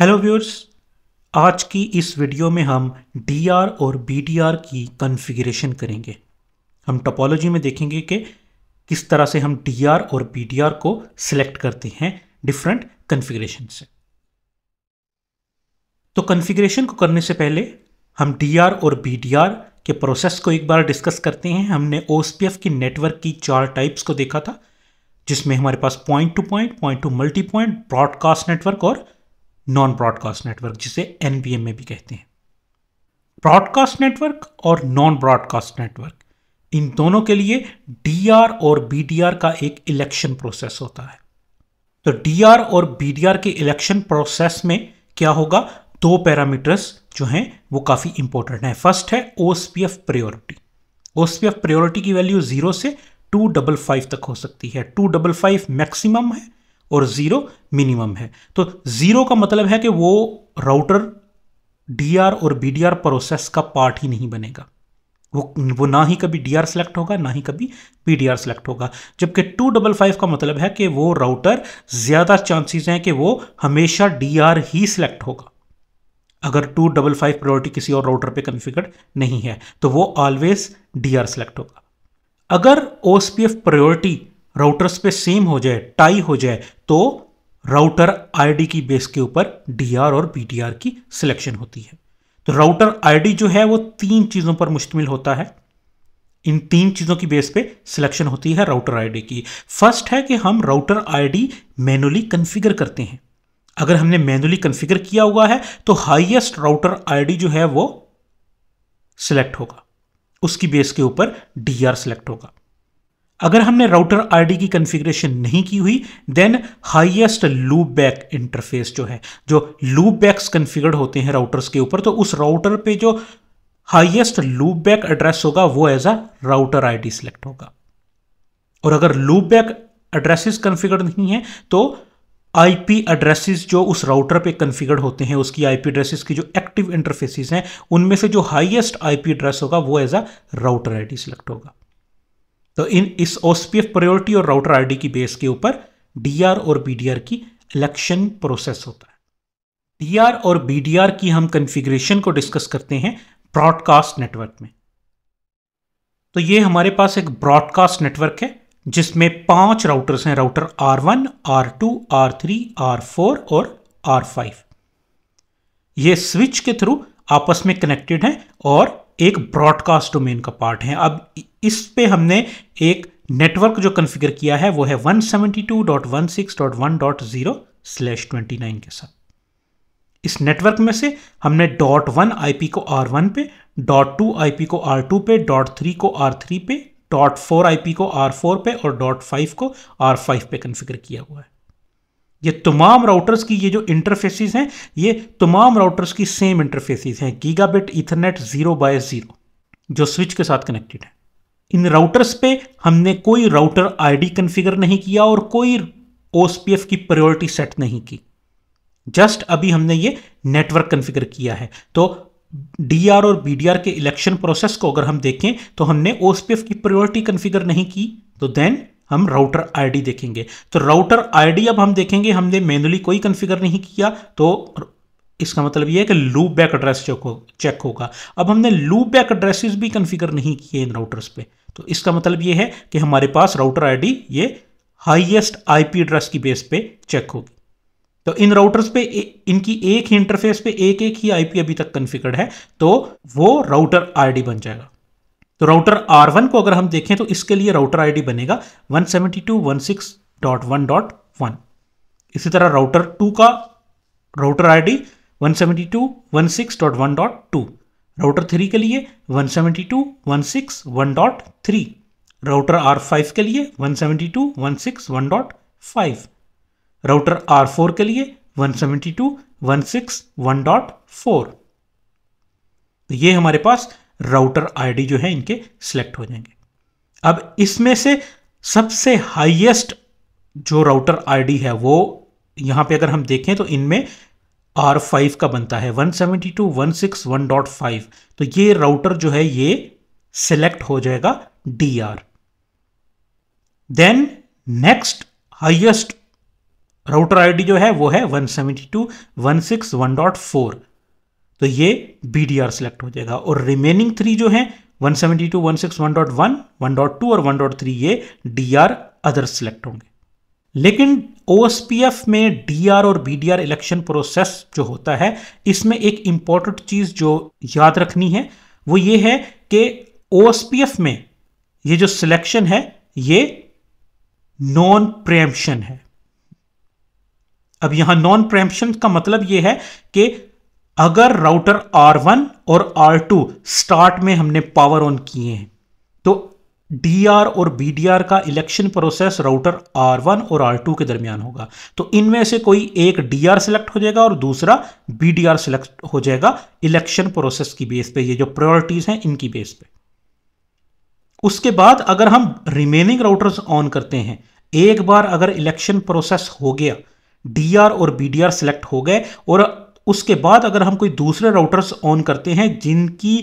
hello viewers आज की इस वीडियो में हम डी और बी की कॉन्फ़िगरेशन करेंगे हम टोपोलॉजी में देखेंगे कि किस तरह से हम डी और बी को सिलेक्ट करते हैं डिफरेंट कॉन्फ़िगरेशन से तो कॉन्फ़िगरेशन को करने से पहले हम डी और बी के प्रोसेस को एक बार डिस्कस करते हैं हमने ओ की नेटवर्क की चार टाइप्स को देखा था जिसमें हमारे पास point to point point to multi point broadcast network और नॉन ब्रॉडकास्ट नेटवर्क जिसे एन में भी कहते हैं ब्रॉडकास्ट नेटवर्क और नॉन ब्रॉडकास्ट नेटवर्क इन दोनों के लिए डीआर और बीडीआर का एक इलेक्शन प्रोसेस होता है तो डीआर और बीडीआर के इलेक्शन प्रोसेस में क्या होगा दो पैरामीटर्स जो हैं वो काफ़ी इंपॉर्टेंट है फर्स्ट है ओसपीएफ प्रायोरिटी ओसपीएफ प्रायोरिटी की वैल्यू जीरो से टू डबल फाइव तक हो सकती है टू डबल फाइव मैक्सिमम है और ज़ीरो मिनिमम है तो ज़ीरो का मतलब है कि वो राउटर डी और बी प्रोसेस का पार्ट ही नहीं बनेगा वो वो ना ही कभी डी सेलेक्ट होगा ना ही कभी पी डी सेलेक्ट होगा जबकि टू डबल फाइव का मतलब है कि वो राउटर ज़्यादा चांसेस हैं कि वो हमेशा डी ही सिलेक्ट होगा अगर टू डबल फाइव प्रायोरिटी किसी और राउटर पे कन्फिगर्ड नहीं है तो वो ऑलवेज डी आर सेलेक्ट होगा अगर ओ प्रायोरिटी राउटर्स पे सेम हो जाए टाई हो जाए तो राउटर आईडी की बेस के ऊपर डीआर और बीडीआर की सिलेक्शन होती है तो राउटर आईडी जो है वो तीन चीज़ों पर मुश्तमिल होता है इन तीन चीज़ों की बेस पे सिलेक्शन होती है राउटर आईडी की फर्स्ट है कि हम राउटर आईडी मैनुअली कन्फिगर करते हैं अगर हमने मैनुअली कन्फिगर किया हुआ है तो हाईएस्ट राउटर आईडी जो है वो सिलेक्ट होगा उसकी बेस के ऊपर डीआर सिलेक्ट होगा अगर हमने राउटर आईडी की कॉन्फ़िगरेशन नहीं की हुई then highest loopback interface जो है जो लूप बैक्स कन्फिगर्ड होते हैं राउटर्स के ऊपर तो उस राउटर पे जो हाईएस्ट लूप बैक एड्रेस होगा वो as a router ID select होगा और अगर लूप बैक एड्रेसेस कन्फिगर्ड नहीं है तो आईपी एड्रेसेस जो उस राउटर पे कन्फिगर्ड होते हैं उसकी आईपी एड्रेसेस की जो एक्टिव इंटरफेसेस हैं उनमें से जो हाइएस्ट आई एड्रेस होगा वो as a router I select होगा तो इन इस ओसपीएफ प्रायोरिटी और राउटर आईडी की बेस के ऊपर डीआर और बीडीआर की इलेक्शन प्रोसेस होता है डीआर और बीडीआर की हम कंफिग्रेशन को डिस्कस करते हैं ब्रॉडकास्ट नेटवर्क में तो ये हमारे पास एक ब्रॉडकास्ट नेटवर्क है जिसमें पांच राउटर्स हैं router R R one two R three R four और आर फाइव ये स्विच के थ्रू आपस में कनेक्टेड हैं और एक ब्रॉडकास्ट डोमेन का पार्ट है अब इस पे हमने एक नेटवर्क जो कन्फिगर किया है वो है 172.16.1.0 स्लैश ट्वेंटी नाइन के साथ इस नेटवर्क में से हमने डॉट वन आई को आर वन पे डॉट टू आई को आर टू पे डॉट थ्री को आर थ्री पे डॉट फोर आई को आर फोर पे और डॉट फाइव को आर फाइव पे कन्फिगर किया हुआ है ये तमाम राउटर्स की ये जो इंटरफेसिस हैं ये तमाम राउटर्स की सेम इंटरफेसिस हैं gigabit Ethernet zero by zero जो स्विच के साथ कनेक्टेड है इन राउटर्स पे हमने कोई राउटर आईडी कॉन्फ़िगर नहीं किया और कोई ओएसपीएफ की प्रायोरिटी सेट नहीं की जस्ट अभी हमने ये नेटवर्क कॉन्फ़िगर किया है तो डी और बी के इलेक्शन प्रोसेस को अगर हम देखें तो हमने ओ की प्रायोरिटी कन्फिगर नहीं की तो देन हम राउटर आईडी देखेंगे तो राउटर आईडी अब हम देखेंगे हमने मैनुअली कोई कन्फिगर नहीं किया तो इसका मतलब यह है कि लूप बैक एड्रेस चेक हो चेक होगा अब हमने लूप बैक एड्रेसेस भी कन्फिगर नहीं किए इन राउटर्स पे तो इसका मतलब यह है कि हमारे पास राउटर आईडी ये हाईएस्ट आईपी एड्रेस की बेस पे चेक होगी तो इन राउटर्स पे इनकी एक ही इंटरफेस पे एक एक ही आईपी अभी तक कन्फिगर्ड है तो वो राउटर आईडी बन जाएगा तो राउटर R1 को अगर हम देखें तो इसके लिए राउटर आईडी बनेगा 172.16.1.1 इसी तरह राउटर 2 का राउटर आईडी 172.16.1.2 राउटर 3 के लिए 172.161.3 राउटर R5 के लिए 172.161.5 राउटर R4 के लिए 172.161.4 तो ये हमारे पास राउटर आईडी जो है इनके सिलेक्ट हो जाएंगे अब इसमें से सबसे हाईएस्ट जो राउटर आईडी है वो यहां पे अगर हम देखें तो इनमें आर फाइव का बनता है one seventy two one six one dot five तो ये राउटर जो है ये सिलेक्ट हो जाएगा D R then next highest router ID जो है वो है one seventy two one six one dot four तो ये बी डी आर सेलेक्ट हो जाएगा और रिमेनिंग थ्री जो है 172, 161.1, 1.2 और 1.3 ये डी अदर सिलेक्ट होंगे लेकिन ओएसपीएफ में डीआर और बीडीआर इलेक्शन प्रोसेस जो होता है इसमें एक इंपॉर्टेंट चीज़ जो याद रखनी है वो ये है कि ओएसपीएफ में ये जो सिलेक्शन है ये नॉन प्रेम्पशन है अब यहां नॉन प्रेम्पशन का मतलब यह है कि अगर राउटर R1 और R2 स्टार्ट में हमने पावर ऑन किए हैं तो DR और BDR का इलेक्शन प्रोसेस राउटर R1 और R2 के दरमियान होगा तो इनमें से कोई एक DR सिलेक्ट हो जाएगा और दूसरा BDR सिलेक्ट हो जाएगा इलेक्शन प्रोसेस की बेस पे ये जो प्रायोरिटीज हैं इनकी बेस पे उसके बाद अगर हम रिमेनिंग राउटर्स ऑन करते हैं एक बार अगर इलेक्शन प्रोसेस हो गया डी और बीडीआर सिलेक्ट हो गए और उसके बाद अगर हम कोई दूसरे राउटर्स ऑन करते हैं जिनकी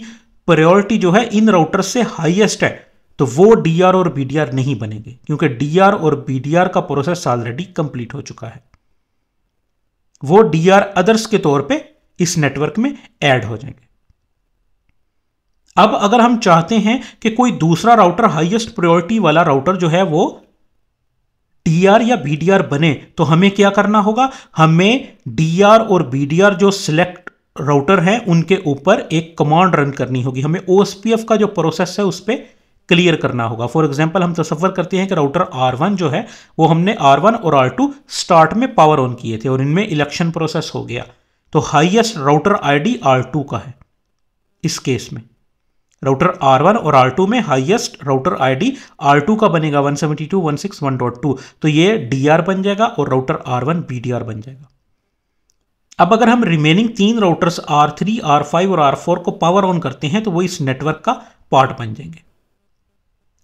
प्रायोरिटी जो है इन राउटर्स से हाईएस्ट है तो वो डीआर और बीडीआर नहीं बनेंगे क्योंकि डीआर और बीडीआर का प्रोसेस ऑलरेडी कंप्लीट हो चुका है वो डीआर अदर्स के तौर पे इस नेटवर्क में ऐड हो जाएंगे अब अगर हम चाहते हैं कि कोई दूसरा राउटर हाईएस्ट प्रायोरिटी वाला राउटर जो है वो टीआर या बीडीआर बने तो हमें क्या करना होगा हमें डीआर और बीडीआर जो सिलेक्ट राउटर हैं उनके ऊपर एक कमांड रन करनी होगी हमें ओ का जो प्रोसेस है उस पर क्लियर करना होगा फॉर एग्जाम्पल हम तस्वर करते हैं कि राउटर आर वन जो है वो हमने आर वन और आर टू स्टार्ट में पावर ऑन किए थे और इनमें इलेक्शन प्रोसेस हो गया तो हाईएस्ट राउटर आईडी टू का है इस केस में राउटर R1 और R2 में हाईएस्ट राउटर आईडी R2 का बनेगा 172.161.2 तो ये DR बन जाएगा और राउटर R1 BDR बन जाएगा अब अगर हम रिमेनिंग तीन राउटर्स R3, R5 और R4 को पावर ऑन करते हैं तो वो इस नेटवर्क का पार्ट बन जाएंगे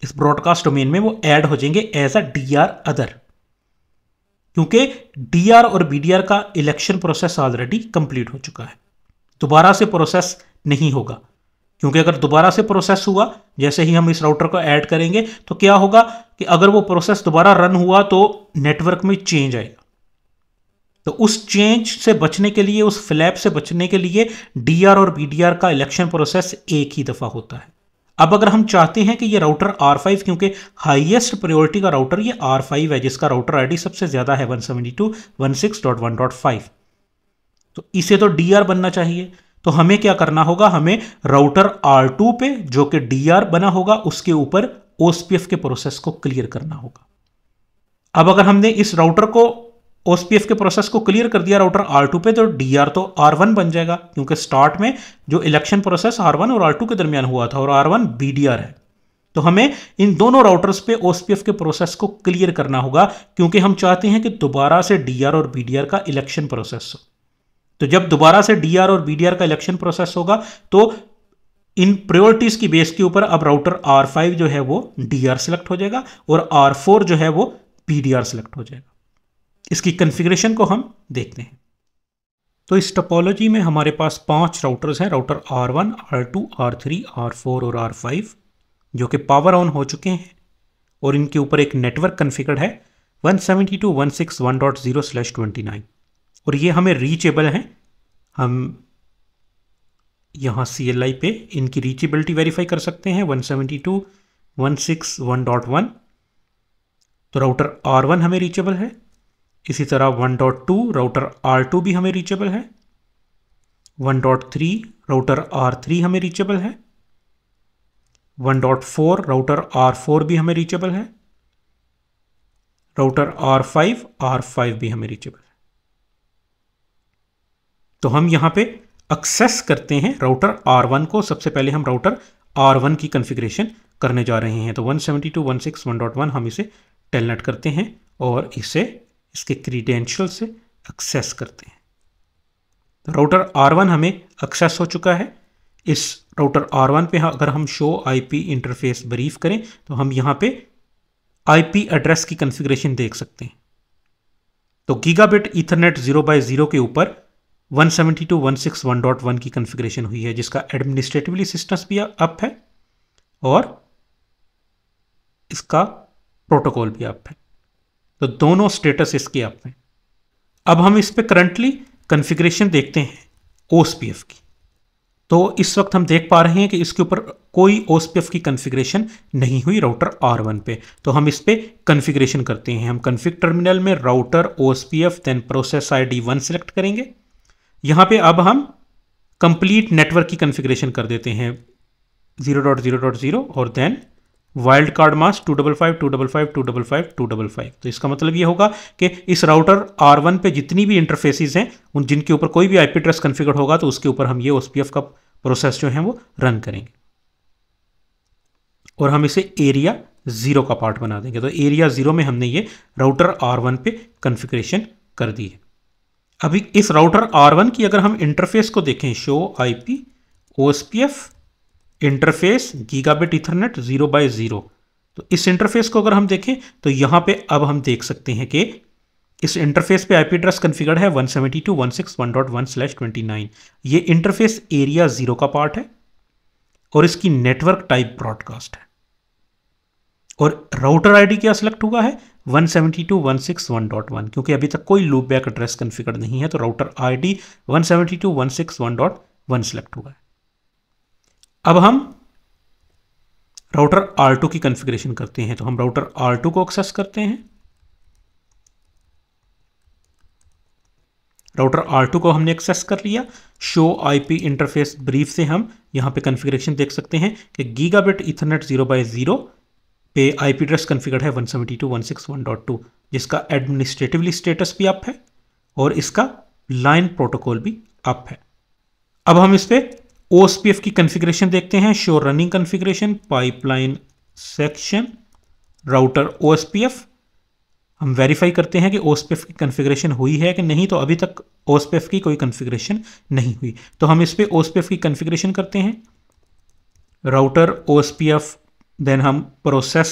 इस ब्रॉडकास्ट डोमेन में वो ऐड हो जाएंगे एज अ डी अदर क्योंकि डी और बी का इलेक्शन प्रोसेस ऑलरेडी कंप्लीट हो चुका है दोबारा से प्रोसेस नहीं होगा क्योंकि अगर दोबारा से प्रोसेस हुआ जैसे ही हम इस राउटर को ऐड करेंगे तो क्या होगा कि अगर वो प्रोसेस दोबारा रन हुआ तो नेटवर्क में चेंज आएगा तो उस चेंज से बचने के लिए उस फ्लैप से बचने के लिए डीआर और बीडीआर का इलेक्शन प्रोसेस एक ही दफ़ा होता है अब अगर हम चाहते हैं कि ये राउटर R5 क्योंकि हाईएस्ट प्रायोरिटी का राउटर ये R5 है जिसका राउटर आईडी सबसे ज़्यादा है 172.16.1.5 तो इसे तो DR बनना चाहिए तो हमें क्या करना होगा हमें राउटर R2 पे जो कि DR बना होगा उसके ऊपर OSPF के प्रोसेस को क्लियर करना होगा अब अगर हमने इस राउटर को OSPF के प्रोसेस को क्लियर कर दिया राउटर R2 पे तो DR तो R1 बन जाएगा क्योंकि स्टार्ट में जो इलेक्शन प्रोसेस R1 और R2 के दरमियान हुआ था और R1 BDR है तो हमें इन दोनों राउटर्स पे ओसपीएफ के प्रोसेस को क्लियर करना होगा क्योंकि हम चाहते हैं कि दोबारा से DR और BDR का इलेक्शन प्रोसेस हो तो जब दोबारा से डीआर और बीडीआर का इलेक्शन प्रोसेस होगा तो इन प्रायोरिटीज की बेस के ऊपर अब राउटर आर फाइव जो है वो डीआर सिलेक्ट हो जाएगा और आर फोर जो है वो बीडीआर सिलेक्ट हो जाएगा इसकी कन्फिग्रेशन को हम देखते हैं तो इस टोपोलॉजी में हमारे पास पांच राउटर्स हैं router R R one two R three R four और आर फाइव जो कि पावर ऑन हो चुके हैं और इनके ऊपर एक नेटवर्क कन्फिगर्ड है one one one seventy two six dot zero slash twenty nine और ये हमें रीचेबल हैं हम यहाँ सी एल आई पे इनकी रीचेबिलिटी वेरीफाई कर सकते हैं डॉट वन तो राउटर आर वन हमें रीचेबल है इसी तरह 1.2 राउटर आर टू भी हमें रीचेबल है 1.3 राउटर आर थ्री हमें रीचेबल है 1.4 राउटर R4 भी हमें रीचेबल है राउटर R5 R5 भी हमें रीचेबल है तो हम यहाँ पे एक्सेस करते हैं राउटर R1 को सबसे पहले हम राउटर R1 की कन्फिग्रेशन करने जा रहे हैं तो 172.161.1 हम इसे टेलनेट करते हैं और इसे इसके क्रीडेंशियल से एक्सेस करते हैं तो राउटर R1 हमें एक्सेस हो चुका है इस राउटर R1 पे हाँ, अगर हम शो आईपी इंटरफेस ब्रीफ करें तो हम यहाँ पे आई एड्रेस की कन्फिग्रेशन देख सकते हैं तो gigabit Ethernet zero by zero के ऊपर 172.161.1 की कॉन्फ़िगरेशन हुई है जिसका एडमिनिस्ट्रेटिवली सिस्टम्स भी अप है और इसका प्रोटोकॉल भी अप है तो दोनों स्टेटस इसके अप हैं अब हम इस पर करंटली कॉन्फ़िगरेशन देखते हैं ओ की तो इस वक्त हम देख पा रहे हैं कि इसके ऊपर कोई ओ की कॉन्फ़िगरेशन नहीं हुई राउटर R1 पे तो हम इस पर कन्फिग्रेशन करते हैं हम कन्फिक टर्मिनल में router O then process I D one select करेंगे यहाँ पे अब हम कंप्लीट नेटवर्क की कन्फिग्रेशन कर देते हैं zero dot zero dot zero और then wildcard mask two double five two double five two double five two double five तो इसका मतलब ये होगा कि इस राउटर आर वन पर जितनी भी इंटरफेसिस हैं उन जिनके ऊपर कोई भी आईपी एड्रेस कन्फिगर होगा तो उसके ऊपर हम ये ओ का प्रोसेस जो है वो रन करेंगे और हम इसे एरिया ज़ीरो का पार्ट बना देंगे तो एरिया ज़ीरो में हमने ये राउटर आर वन पे कन्फिग्रेशन कर दी है अभी इस राउटर R1 की अगर हम इंटरफेस को देखें show I P O S P F interface बेट इथरनेट जीरो बाई ज़ीरो तो इस इंटरफेस को अगर हम देखें तो यहाँ पे अब हम देख सकते हैं कि इस इंटरफेस पे आईपी एड्रेस कन्फिगर्ड है 172.161.1/29 ये इंटरफेस एरिया जीरो का पार्ट है और इसकी नेटवर्क टाइप ब्रॉडकास्ट है और राउटर आईडी क्या सिलेक्ट हुआ है 172.161.1 क्योंकि अभी तक कोई लूप बैक एड्रेस कन्फिगर नहीं है तो राउटर आईडी 172.161.1 सिलेक्ट हुआ है अब हम राउटर R2 की कॉन्फ़िगरेशन करते हैं तो हम राउटर R2 को एक्सेस करते हैं राउटर R2 को हमने एक्सेस कर लिया शो आईपी इंटरफेस ब्रीफ से हम यहां पे कॉन्फ़िगरेशन देख सकते हैं कि gigabit Ethernet zero by zero पे आईपी एड्रेस कन्फिगर्ड है 172.161.2 जिसका एडमिनिस्ट्रेटिवली स्टेटस भी अप है और इसका लाइन प्रोटोकॉल भी अप है अब हम इस पर ओ की कन्फिग्रेशन देखते हैं show running configuration pipeline section router O हम वेरीफाई करते हैं कि ओ की कन्फिग्रेशन हुई है कि नहीं तो अभी तक ओ की कोई कन्फिग्रेशन नहीं हुई तो हम इस पर ओ की कन्फिग्रेशन करते हैं राउटर ओ देन हम process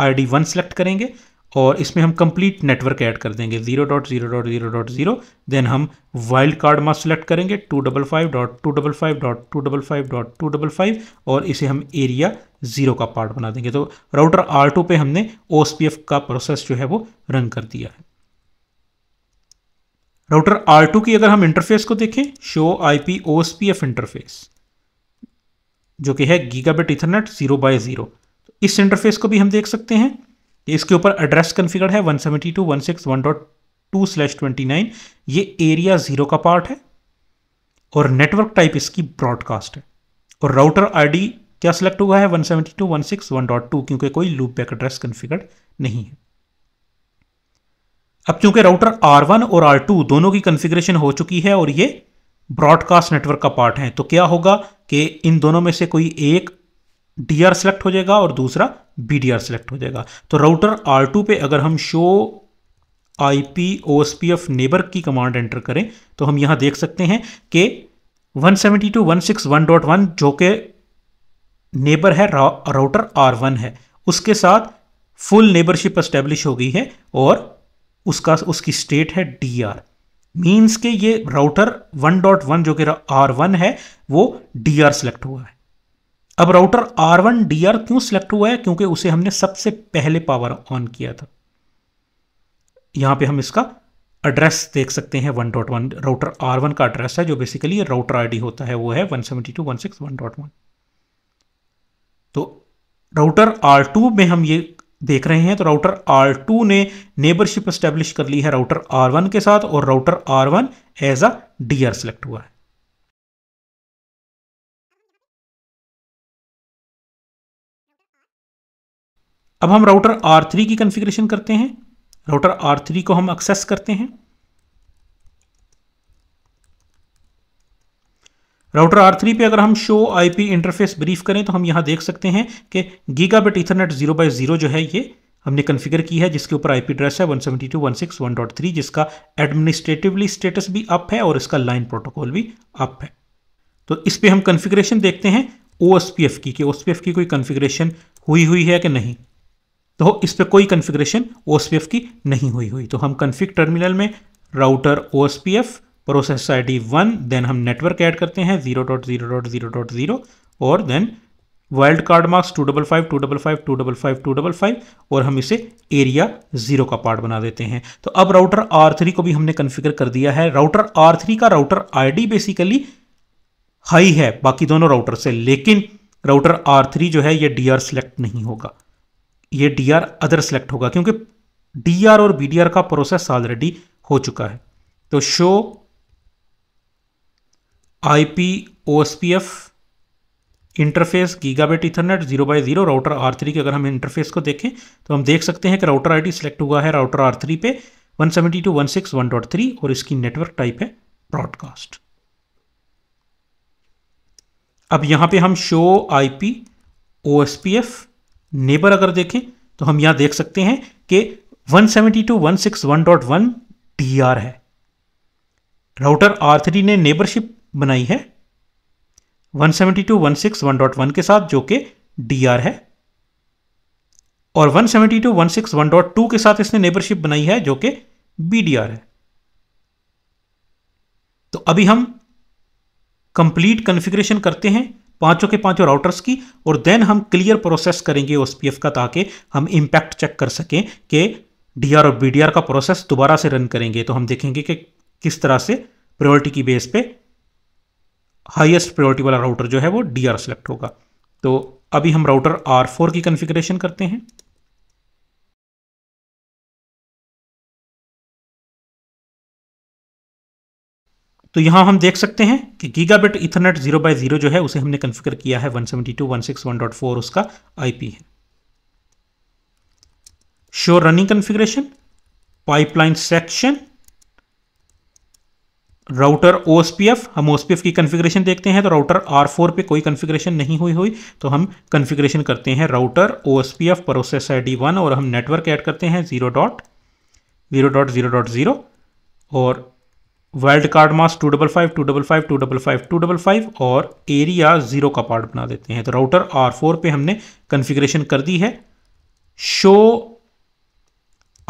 I D one select करेंगे और इसमें हम कंप्लीट नेटवर्क ऐड कर देंगे zero dot zero dot zero dot zero then हम वाइल्ड कार्ड मास्क सेलेक्ट करेंगे two double five dot two double five dot two double five dot two double five और इसे हम एरिया जीरो का part बना देंगे तो राउटर आर टू पे हमने ओ का प्रोसेस जो है वो रन कर दिया है राउटर आर टू की अगर हम इंटरफेस को देखें show I P O interface जो कि है gigabit Ethernet zero by zero इस इंटरफेस को भी हम देख सकते हैं इसके ऊपर एड्रेस कन्फिगर है one seventy two one six one dot two slash twenty nine ये एरिया ज़ीरो का पार्ट है और नेटवर्क टाइप इसकी ब्रॉडकास्ट है और राउटर आईडी क्या सिलेक्ट हुआ है one seventy two one six one dot two क्योंकि कोई लूप बैक एड्रेस कन्फिगर नहीं है अब चूंकि राउटर R1 और R2 दोनों की कन्फिग्रेशन हो चुकी है और ये ब्रॉडकास्ट नेटवर्क का पार्ट हैं तो क्या होगा कि इन दोनों में से कोई एक डी आर सेलेक्ट हो जाएगा और दूसरा बी डी आर सेलेक्ट हो जाएगा तो राउटर आर टू पे अगर हम show I P O S P F neighbour की कमांड एंटर करें तो हम यहाँ देख सकते हैं कि one one one seventy two six dot one जो कि नेबर है राउटर आर वन है उसके साथ फुल नेबरशिप इस्टेब्लिश हो गई है और उसका उसकी स्टेट है डी आर मीन्स के ये राउटर 1.1 जो कि R1 है वो डी आर सेलेक्ट हुआ है अब राउटर R1 आर क्यों सिलेक्ट हुआ है क्योंकि उसे हमने सबसे पहले पावर ऑन किया था यहां पे हम इसका एड्रेस देख सकते हैं 1.1 राउटर R1 का एड्रेस है जो बेसिकली राउटर आईडी होता है वो है 172.161.1 तो राउटर R2 में हम ये देख रहे हैं तो राउटर R2 ने नेबरशिप स्टैब्लिश कर ली है राउटर R1 के साथ और router R1 as a R select हुआ है अब हम राउटर R3 की कॉन्फ़िगरेशन करते हैं राउटर R3 को हम एक्सेस करते हैं राउटर आर थ्री पे अगर हम शो पी इंटरफेस ब्रीफ करें तो हम यहाँ देख सकते हैं कि gigabit Ethernet zero by zero जो है ये हमने कन्फिगर की है जिसके ऊपर आईपी एड्रेस है 172.161.3 जिसका एडमिनिस्ट्रेटिवली स्टेटस भी अप है और इसका लाइन प्रोटोकॉल भी अप है तो इस पर हम कन्फिग्रेशन देखते हैं ओ की कि ओ की कोई कन्फिग्रेशन हुई हुई है कि नहीं तो इस पर कोई कन्फिग्रेशन ओ की नहीं हुई हुई तो हम कन्फिग टर्मिनल में router O S P F process I D one then हम नेटवर्क ऐड करते हैं zero dot zero dot zero dot zero और then wildcard marks two double five two double five two double five two double five और हम इसे area zero का part बना देते हैं तो अब राउटर आर थ्री को भी हमने कन्फिगर कर दिया है राउटर आर थ्री का router I D basically high है बाकी दोनों राउटर से लेकिन राउटर आर थ्री जो है ये डी आर सेलेक्ट नहीं होगा ये डी आर अदर सेलेक्ट होगा क्योंकि डी आर और बी डी आर का प्रोसेस ऑलरेडी हो चुका है तो show I P O S P F interface gigabit Ethernet zero by zero router R three के अगर हम इंटरफेस को देखें तो हम देख सकते हैं कि राउटर डी सिलेक्ट हुआ है राउटर आर थ्री पे one seventy two one six one dot three और इसकी नेटवर्क टाइप है ब्रॉडकास्ट अब यहाँ पे हम show I P O S P F neighbour अगर देखें तो हम यहाँ देख सकते हैं कि one seventy two one six one dot one T R है राउटर आर थ्री ने नेबरशिप बनाई है 172.161.1 के साथ जो कि dr है और 172.161.2 के साथ इसने नेबरशिप बनाई है जो कि bdr है तो अभी हम कंप्लीट कन्फिग्रेशन करते हैं पांचों के पांचों राउटर्स की और देन हम क्लियर प्रोसेस करेंगे ओ का ताकि हम इंपैक्ट चेक कर सकें कि डी और बी का प्रोसेस दोबारा से रन करेंगे तो हम देखेंगे कि किस तरह से प्रायोरिटी की बेस पे हाईएस्ट प्रायोरिटी वाला राउटर जो है वो डी आर सेलेक्ट होगा तो अभी हम राउटर आर फोर की कॉन्फ़िगरेशन करते हैं तो यहां हम देख सकते हैं कि gigabit Ethernet zero by zero जो है उसे हमने कॉन्फ़िगर किया है 172.161.4 उसका आईपी है show running configuration pipeline section router O हम ओ की कन्फिग्रेशन देखते हैं तो राउटर R4 पे कोई कन्फिग्रेशन नहीं हुई हुई तो हम कन्फिग्रेशन करते हैं router O process I D one और हम नेटवर्क ऐड करते हैं zero dot zero dot zero dot zero और world card mask two double five two double five two double five two double five और area zero का part बना देते हैं तो राउटर आर फोर पे हमने कन्फिग्रेशन कर दी है show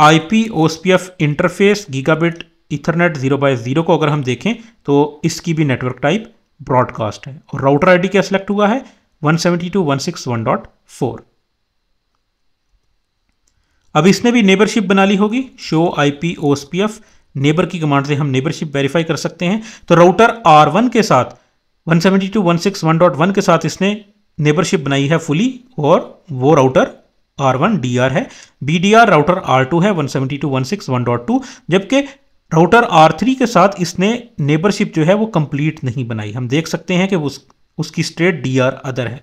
I P O S P F interface gigabit Ethernet zero by zero को अगर हम देखें तो इसकी भी नेटवर्क टाइप ब्रॉडकास्ट है और राउटर आईडी क्या सिलेक्ट हुआ है 172.161.4 अब इसने भी नेबरशिप बना ली होगी शो आईपी ओएसपीएफ नेबर की कमांड से हम नेबरशिप वेरीफाई कर सकते हैं तो राउटर आर वन के साथ 172.161.1 के साथ इसने नेबरशिप बनाई है फुली और वो राउटर R1 DR है BDR राउटर R2 है 172.161.2 जबकि राउटर आर थ्री के साथ इसने नेबरशिप जो है वो कंप्लीट नहीं बनाई हम देख सकते हैं कि उस उसकी स्टेट डी आर अदर है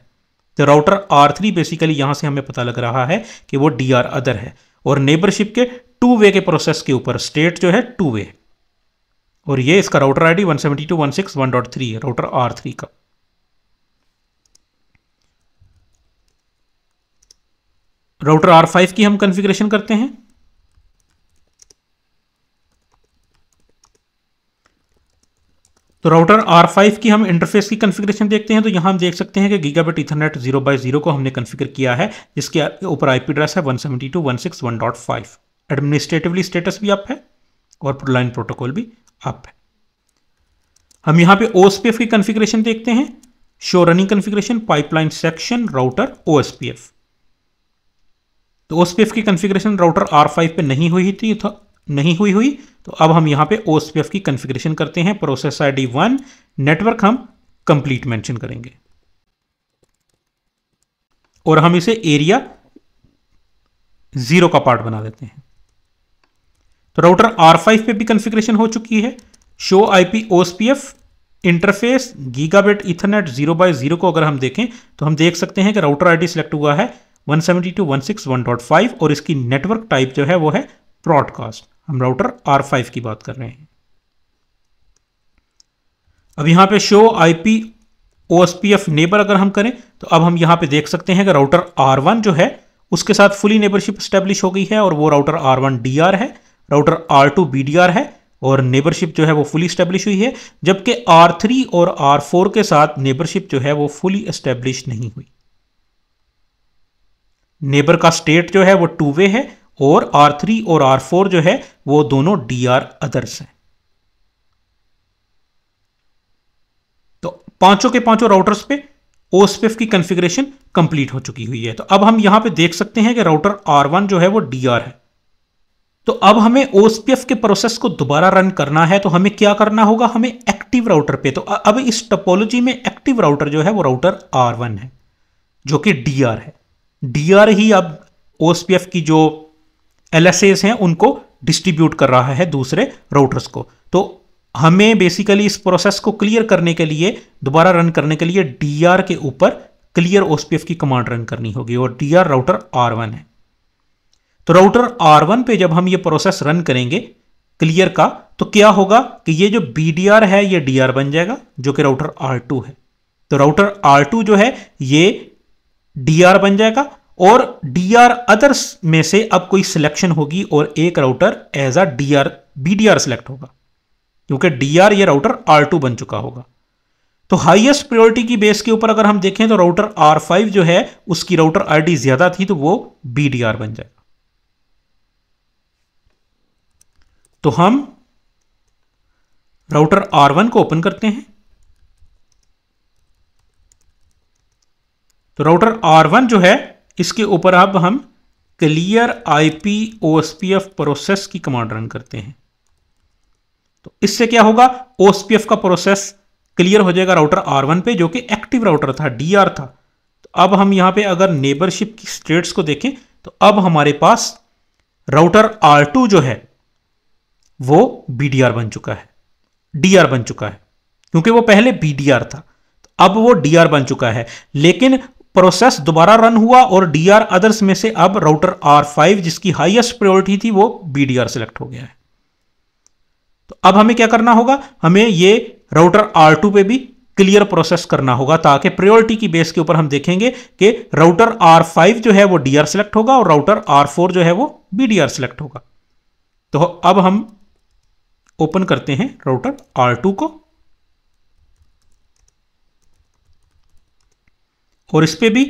तो राउटर आर थ्री बेसिकली यहाँ से हमें पता लग रहा है कि वो डी आर अदर है और नेबरशिप के टू वे के प्रोसेस के ऊपर स्टेट जो है टू वे और ये इसका router I D one seventy two one six one dot three है राउटर आर थ्री का राउटर आर फाइव की हम कॉन्फ़िगरेशन करते हैं तो राउटर R5 की हम इंटरफेस की कॉन्फ़िगरेशन देखते हैं तो यहाँ हम देख सकते हैं कि gigabit Ethernet zero by zero को हमने कॉन्फ़िगर किया है जिसके ऊपर आईपी एड्रेस है one seventy two one six one dot five administratively status भी अप है और लाइन प्रोटोकॉल भी अप है हम यहाँ पे ओ की कॉन्फ़िगरेशन देखते हैं show running configuration pipeline section router O तो ओ की कॉन्फ़िगरेशन राउटर फाइव पे नहीं हुई थी तो नहीं हुई हुई तो अब हम यहाँ पे ओ की कन्फिग्रेशन करते हैं process I D one network हम कंप्लीट मेंशन करेंगे और हम इसे एरिया जीरो का पार्ट बना देते हैं तो राउटर आर फाइव पे भी कन्फिग्रेशन हो चुकी है show IP P interface gigabit Ethernet zero by zero को अगर हम देखें तो हम देख सकते हैं कि राउटर आईडी सिलेक्ट हुआ है 172.161.5 और इसकी नेटवर्क टाइप जो है वो है ब्रॉडकास्ट हम राउटर R5 की बात कर रहे हैं अब यहां पे show I P O S P F neighbour अगर हम करें तो अब हम यहां पे देख सकते हैं कि राउटर R1 जो है उसके साथ फुली नेबरशिप स्टैब्लिश हो गई है और वो राउटर R1 DR है राउटर R2 BDR है और नेबरशिप जो है वो फुली स्टेब्लिश हुई है जबकि R3 और R4 के साथ नेबरशिप जो है वो फुली स्टेब्लिश नहीं हुई नेबर का स्टेट जो है वो टू वे है और R3 और R4 जो है वो दोनों डी आर अदर्स हैं तो पांचों के पांचों राउटर्स पे ओस्पेफ की कॉन्फ़िगरेशन कंप्लीट हो चुकी हुई है तो अब हम यहां पे देख सकते हैं कि राउटर R1 जो है वो डी आर है तो अब हमें ओस्पेफ के प्रोसेस को दोबारा रन करना है तो हमें क्या करना होगा हमें एक्टिव राउटर पे तो अब इस टोपोलॉजी में एक्टिव राउटर जो है वो राउटर आर है जो कि डी है डी ही अब ओ की जो एल हैं उनको डिस्ट्रीब्यूट कर रहा है दूसरे राउटर्स को तो हमें बेसिकली इस प्रोसेस को क्लियर करने के लिए दोबारा रन करने के लिए डी के ऊपर क्लियर ओसपीएफ की कमांड रन करनी होगी और डी राउटर आर है तो राउटर आर पे जब हम ये प्रोसेस रन करेंगे क्लियर का तो क्या होगा कि ये जो बी है ये डी बन जाएगा जो कि राउटर आर है तो राउटर आर जो है ये डी बन जाएगा और डी आर अदर्स में से अब कोई सिलेक्शन होगी और एक router as a D R B D R select होगा क्योंकि डी आर ये राउटर आर टू बन चुका होगा तो हाईएस्ट प्रायोरिटी की बेस के ऊपर अगर हम देखें तो राउटर आर फाइव जो है उसकी राउटर आर डी ज्यादा थी तो वो बी डी आर बन जाएगा तो हम राउटर आर वन को ओपन करते हैं तो राउटर आर वन जो है इसके ऊपर अब हम clear I P O S P F process की कमांड रन करते हैं तो इससे क्या होगा ओ एस पी एफ का प्रोसेस क्लियर हो जाएगा राउटर आर वन पे जो कि एक्टिव राउटर था डी आर था तो अब हम यहां पे अगर नेबरशिप की स्टेट्स को देखें तो अब हमारे पास राउटर आर टू जो है वो बी डी आर बन चुका है डी आर बन चुका है क्योंकि वो पहले बी डी आर था तो अब वो डी आर बन चुका है लेकिन प्रोसेस दोबारा रन हुआ और डी आर अदर्स में से अब राउटर आर फाइव जिसकी हाइएस्ट प्रायोरिटी थी वो बी डी आर सेलेक्ट हो गया है तो अब हमें क्या करना होगा हमें ये राउटर आर टू पे भी क्लियर प्रोसेस करना होगा ताकि प्रायोरिटी की बेस के ऊपर हम देखेंगे कि राउटर आर फाइव जो है वो डी आर सेलेक्ट होगा और राउटर आर फोर जो है वो बी डी आर सेलेक्ट होगा तो अब हम ओपन करते हैं राउटर आर टू को और इस पर भी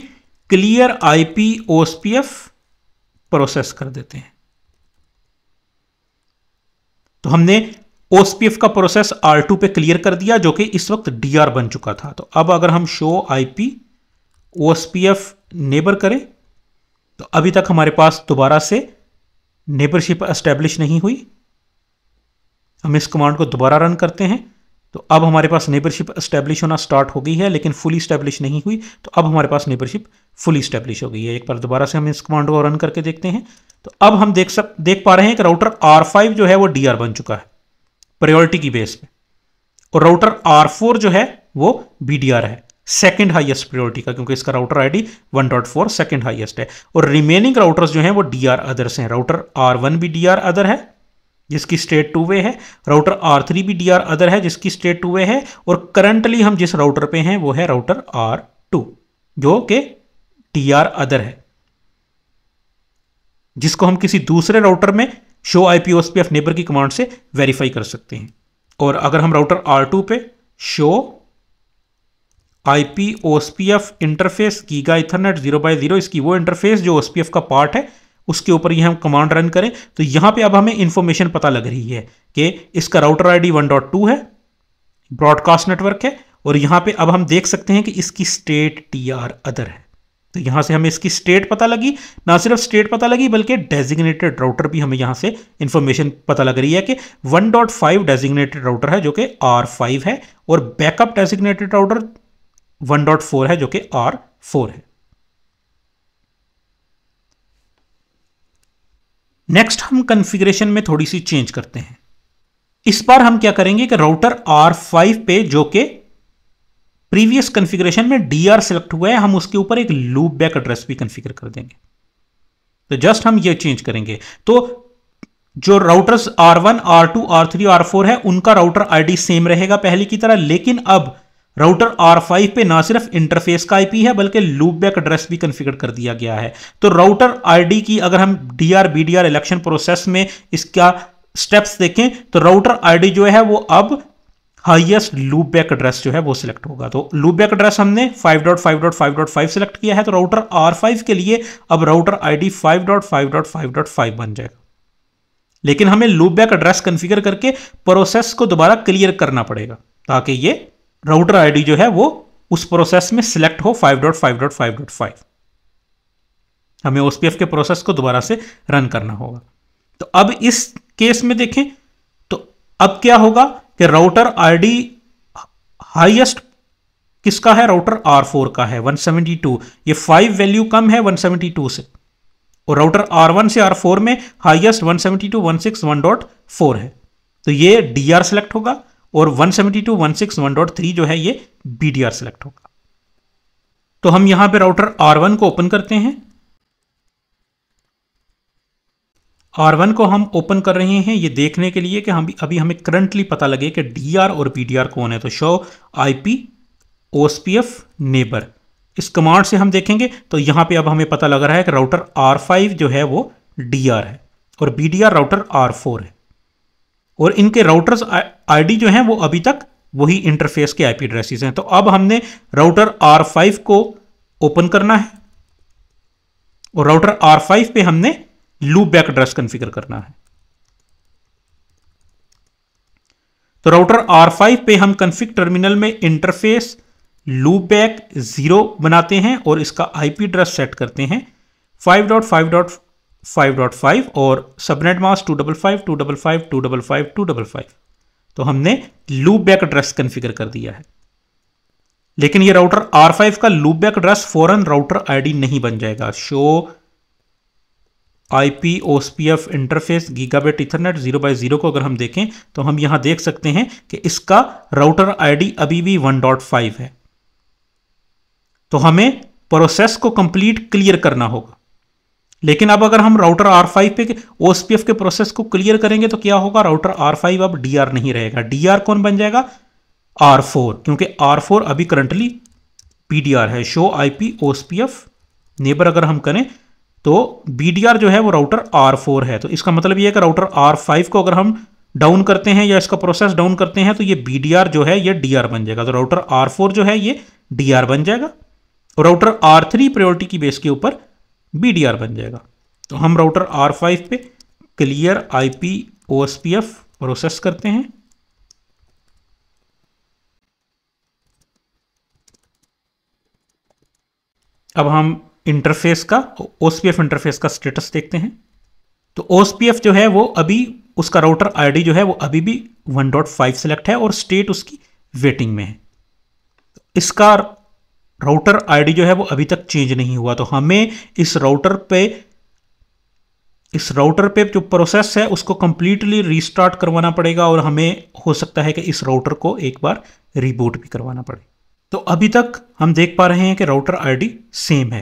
क्लियर आईपी ओएसपीएफ प्रोसेस कर देते हैं तो हमने ओएसपीएफ का प्रोसेस आर टू पे क्लियर कर दिया जो कि इस वक्त डीआर बन चुका था तो अब अगर हम शो आईपी ओएसपीएफ नेबर करें तो अभी तक हमारे पास दोबारा से नेबरशिप एस्टेब्लिश नहीं हुई हम इस कमांड को दोबारा रन करते हैं तो अब हमारे पास नेबरशिप स्टैब्लिश होना स्टार्ट हो गई है लेकिन फुली स्टैब्लिश नहीं हुई तो अब हमारे पास नेबरशिप फुली स्टैब्लिश हो गई है एक बार दोबारा से हम इस कमांड को रन करके देखते हैं तो अब हम देख सक देख पा रहे हैं कि राउटर R5 जो है वो डी बन चुका है प्रायोरिटी की बेस पे और राउटर R4 जो है वो बी है सेकेंड हाईएस्ट प्रायोरिटी का क्योंकि इसका राउटर आईडी 1.4 सेकेंड हाईएस्ट है और रिमेनिंग राउटर्स जो हैं वो डी आर अदर्स हैं राउटर आर वन भी डी आर अदर है जिसकी स्टेट टू वे है राउटर आर थ्री भी डी आर अदर है जिसकी स्टेट टू वे है और करंटली हम जिस राउटर पे हैं वो है राउटर आर टू जो कि डी आर अदर है जिसको हम किसी दूसरे राउटर में show I P S P F neighbour की कमांड से वेरीफाई कर सकते हैं और अगर हम राउटर आर टू पे show I P S P F interface giga ethernet zero by zero इसकी वो इंटरफेस जो एस पी एफ का पार्ट है उसके ऊपर ये हम कमांड रन करें तो यहाँ पे अब हमें इन्फॉर्मेशन पता लग रही है कि इसका राउटर आई डी है ब्रॉडकास्ट नेटवर्क है और यहाँ पे अब हम देख सकते हैं कि इसकी स्टेट टी आर अदर है तो यहाँ से हमें इसकी स्टेट पता लगी ना सिर्फ स्टेट पता लगी बल्कि डेजिग्नेटेड राउटर भी हमें यहाँ से इन्फॉर्मेशन पता लग रही है कि 1.5 डेजिग्नेटेड राउटर है जो कि R5 है और बैकअप डेजिग्नेटेड राउटर 1.4 है जो कि R4 है नेक्स्ट हम कॉन्फ़िगरेशन में थोड़ी सी चेंज करते हैं इस बार हम क्या करेंगे कि राउटर R5 पे जो कि प्रीवियस कॉन्फ़िगरेशन में DR सेलेक्ट हुआ है हम उसके ऊपर एक लूप बैक एड्रेस भी कॉन्फ़िगर कर देंगे तो जस्ट हम ये चेंज करेंगे तो जो routers R1, R2, R3, R4 है उनका राउटर आईडी सेम रहेगा पहले की तरह लेकिन अब राउटर R5 पे ना सिर्फ इंटरफेस का आईपी है बल्कि लूपबैक एड्रेस भी कन्फिगर कर दिया गया है तो राउटर आईडी की अगर हम डीआर बीडीआर इलेक्शन प्रोसेस में इसका स्टेप्स देखें तो राउटर आईडी जो है वो अब हाईएस्ट लूपबैक एड्रेस जो है वो सिलेक्ट होगा तो लूपबैक एड्रेस हमने 5.5.5.5 सिलेक्ट किया है तो राउटर R5 के लिए अब राउटर आई 5.5.5.5 बन जाएगा लेकिन हमें लूपबैक एड्रेस कन्फिगर करके प्रोसेस को दोबारा क्लियर करना पड़ेगा ताकि ये राउटर आईडी जो है वो उस प्रोसेस में सिलेक्ट हो 5.5.5.5 हमें ओसपीएफ के प्रोसेस को दोबारा से रन करना होगा तो अब इस केस में देखें तो अब क्या होगा कि राउटर आईडी हाईएस्ट किसका है राउटर आर फोर का है 172 ये फाइव वैल्यू कम है 172 से और राउटर आर वन से आर फोर में हाईएस्ट 172 फोर है तो ये आर सिलेक्ट होगा और 172.161.3 जो है ये बी डी आर सेलेक्ट होगा तो हम यहां पे राउटर R1 को ओपन करते हैं R1 को हम ओपन कर रहे हैं ये देखने के लिए कि हम अभी हमें करंटली पता लगे कि DR और PDR कौन है तो शो IP OSPF नेबर इस कमांड से हम देखेंगे तो यहां पे अब हमें पता लग रहा है कि राउटर R5 जो है वो DR है और BDR राउटर R4 है और इनके राउटर्स आईडी जो हैं वो अभी तक वही इंटरफेस के आईपी एड्रेसेस हैं तो अब हमने राउटर आर फाइव को ओपन करना है और राउटर आर फाइव पे हमने लूप बैक एड्रेस कॉन्फ़िगर करना है तो राउटर आर फाइव पे हम कन्फिग टर्मिनल में इंटरफेस लूप बैक जीरो बनाते हैं और इसका आईपी एड्रेस सेट करते हैं फाइव फाइव डॉट डॉट 5.5 और subnet mask two double five two double five two double five two double five तो हमने लूप बैक एड्रेस कॉन्फ़िगर कर दिया है लेकिन ये राउटर R5 का लूप बैक एड्रेस फॉरन राउटर आईडी नहीं बन जाएगा show I P OSPF interface gigabit Ethernet zero by zero को अगर हम देखें तो हम यहां देख सकते हैं कि इसका राउटर आईडी अभी भी 1.5 है तो हमें प्रोसेस को कंप्लीट क्लियर करना होगा लेकिन अब अगर हम राउटर आर फाइव पे ओ के प्रोसेस को क्लियर करेंगे तो क्या होगा राउटर आर फाइव अब डी नहीं रहेगा डी कौन बन जाएगा R4 क्योंकि R4 अभी करंटली पी डी आर है show I P O neighbour अगर हम करें तो बी डी आर जो है वो राउटर आर फोर है तो इसका मतलब ये है कि राउटर आर फाइव को अगर हम डाउन करते हैं या इसका प्रोसेस डाउन करते हैं तो ये बी डी आर जो है ये डी आर बन जाएगा तो राउटर आर फोर जो है ये डी आर बन जाएगा और राउटर आर थ्री प्रायोरिटी की बेस के ऊपर बी बन जाएगा तो हम राउटर आर फाइव पे clear I P O S P F process करते हैं अब हम इंटरफेस का ओ इंटरफेस का स्टेटस देखते हैं तो ओ जो है वो अभी उसका राउटर आईडी जो है वो अभी भी 1.5 सेलेक्ट है और स्टेट उसकी वेटिंग में है इसका राउटर आईडी जो है वो अभी तक चेंज नहीं हुआ तो हमें इस राउटर पे इस राउटर पे जो प्रोसेस है उसको कंप्लीटली रीस्टार्ट करवाना पड़ेगा और हमें हो सकता है कि इस राउटर को एक बार रिबूट भी करवाना पड़े तो अभी तक हम देख पा रहे हैं कि राउटर आईडी सेम है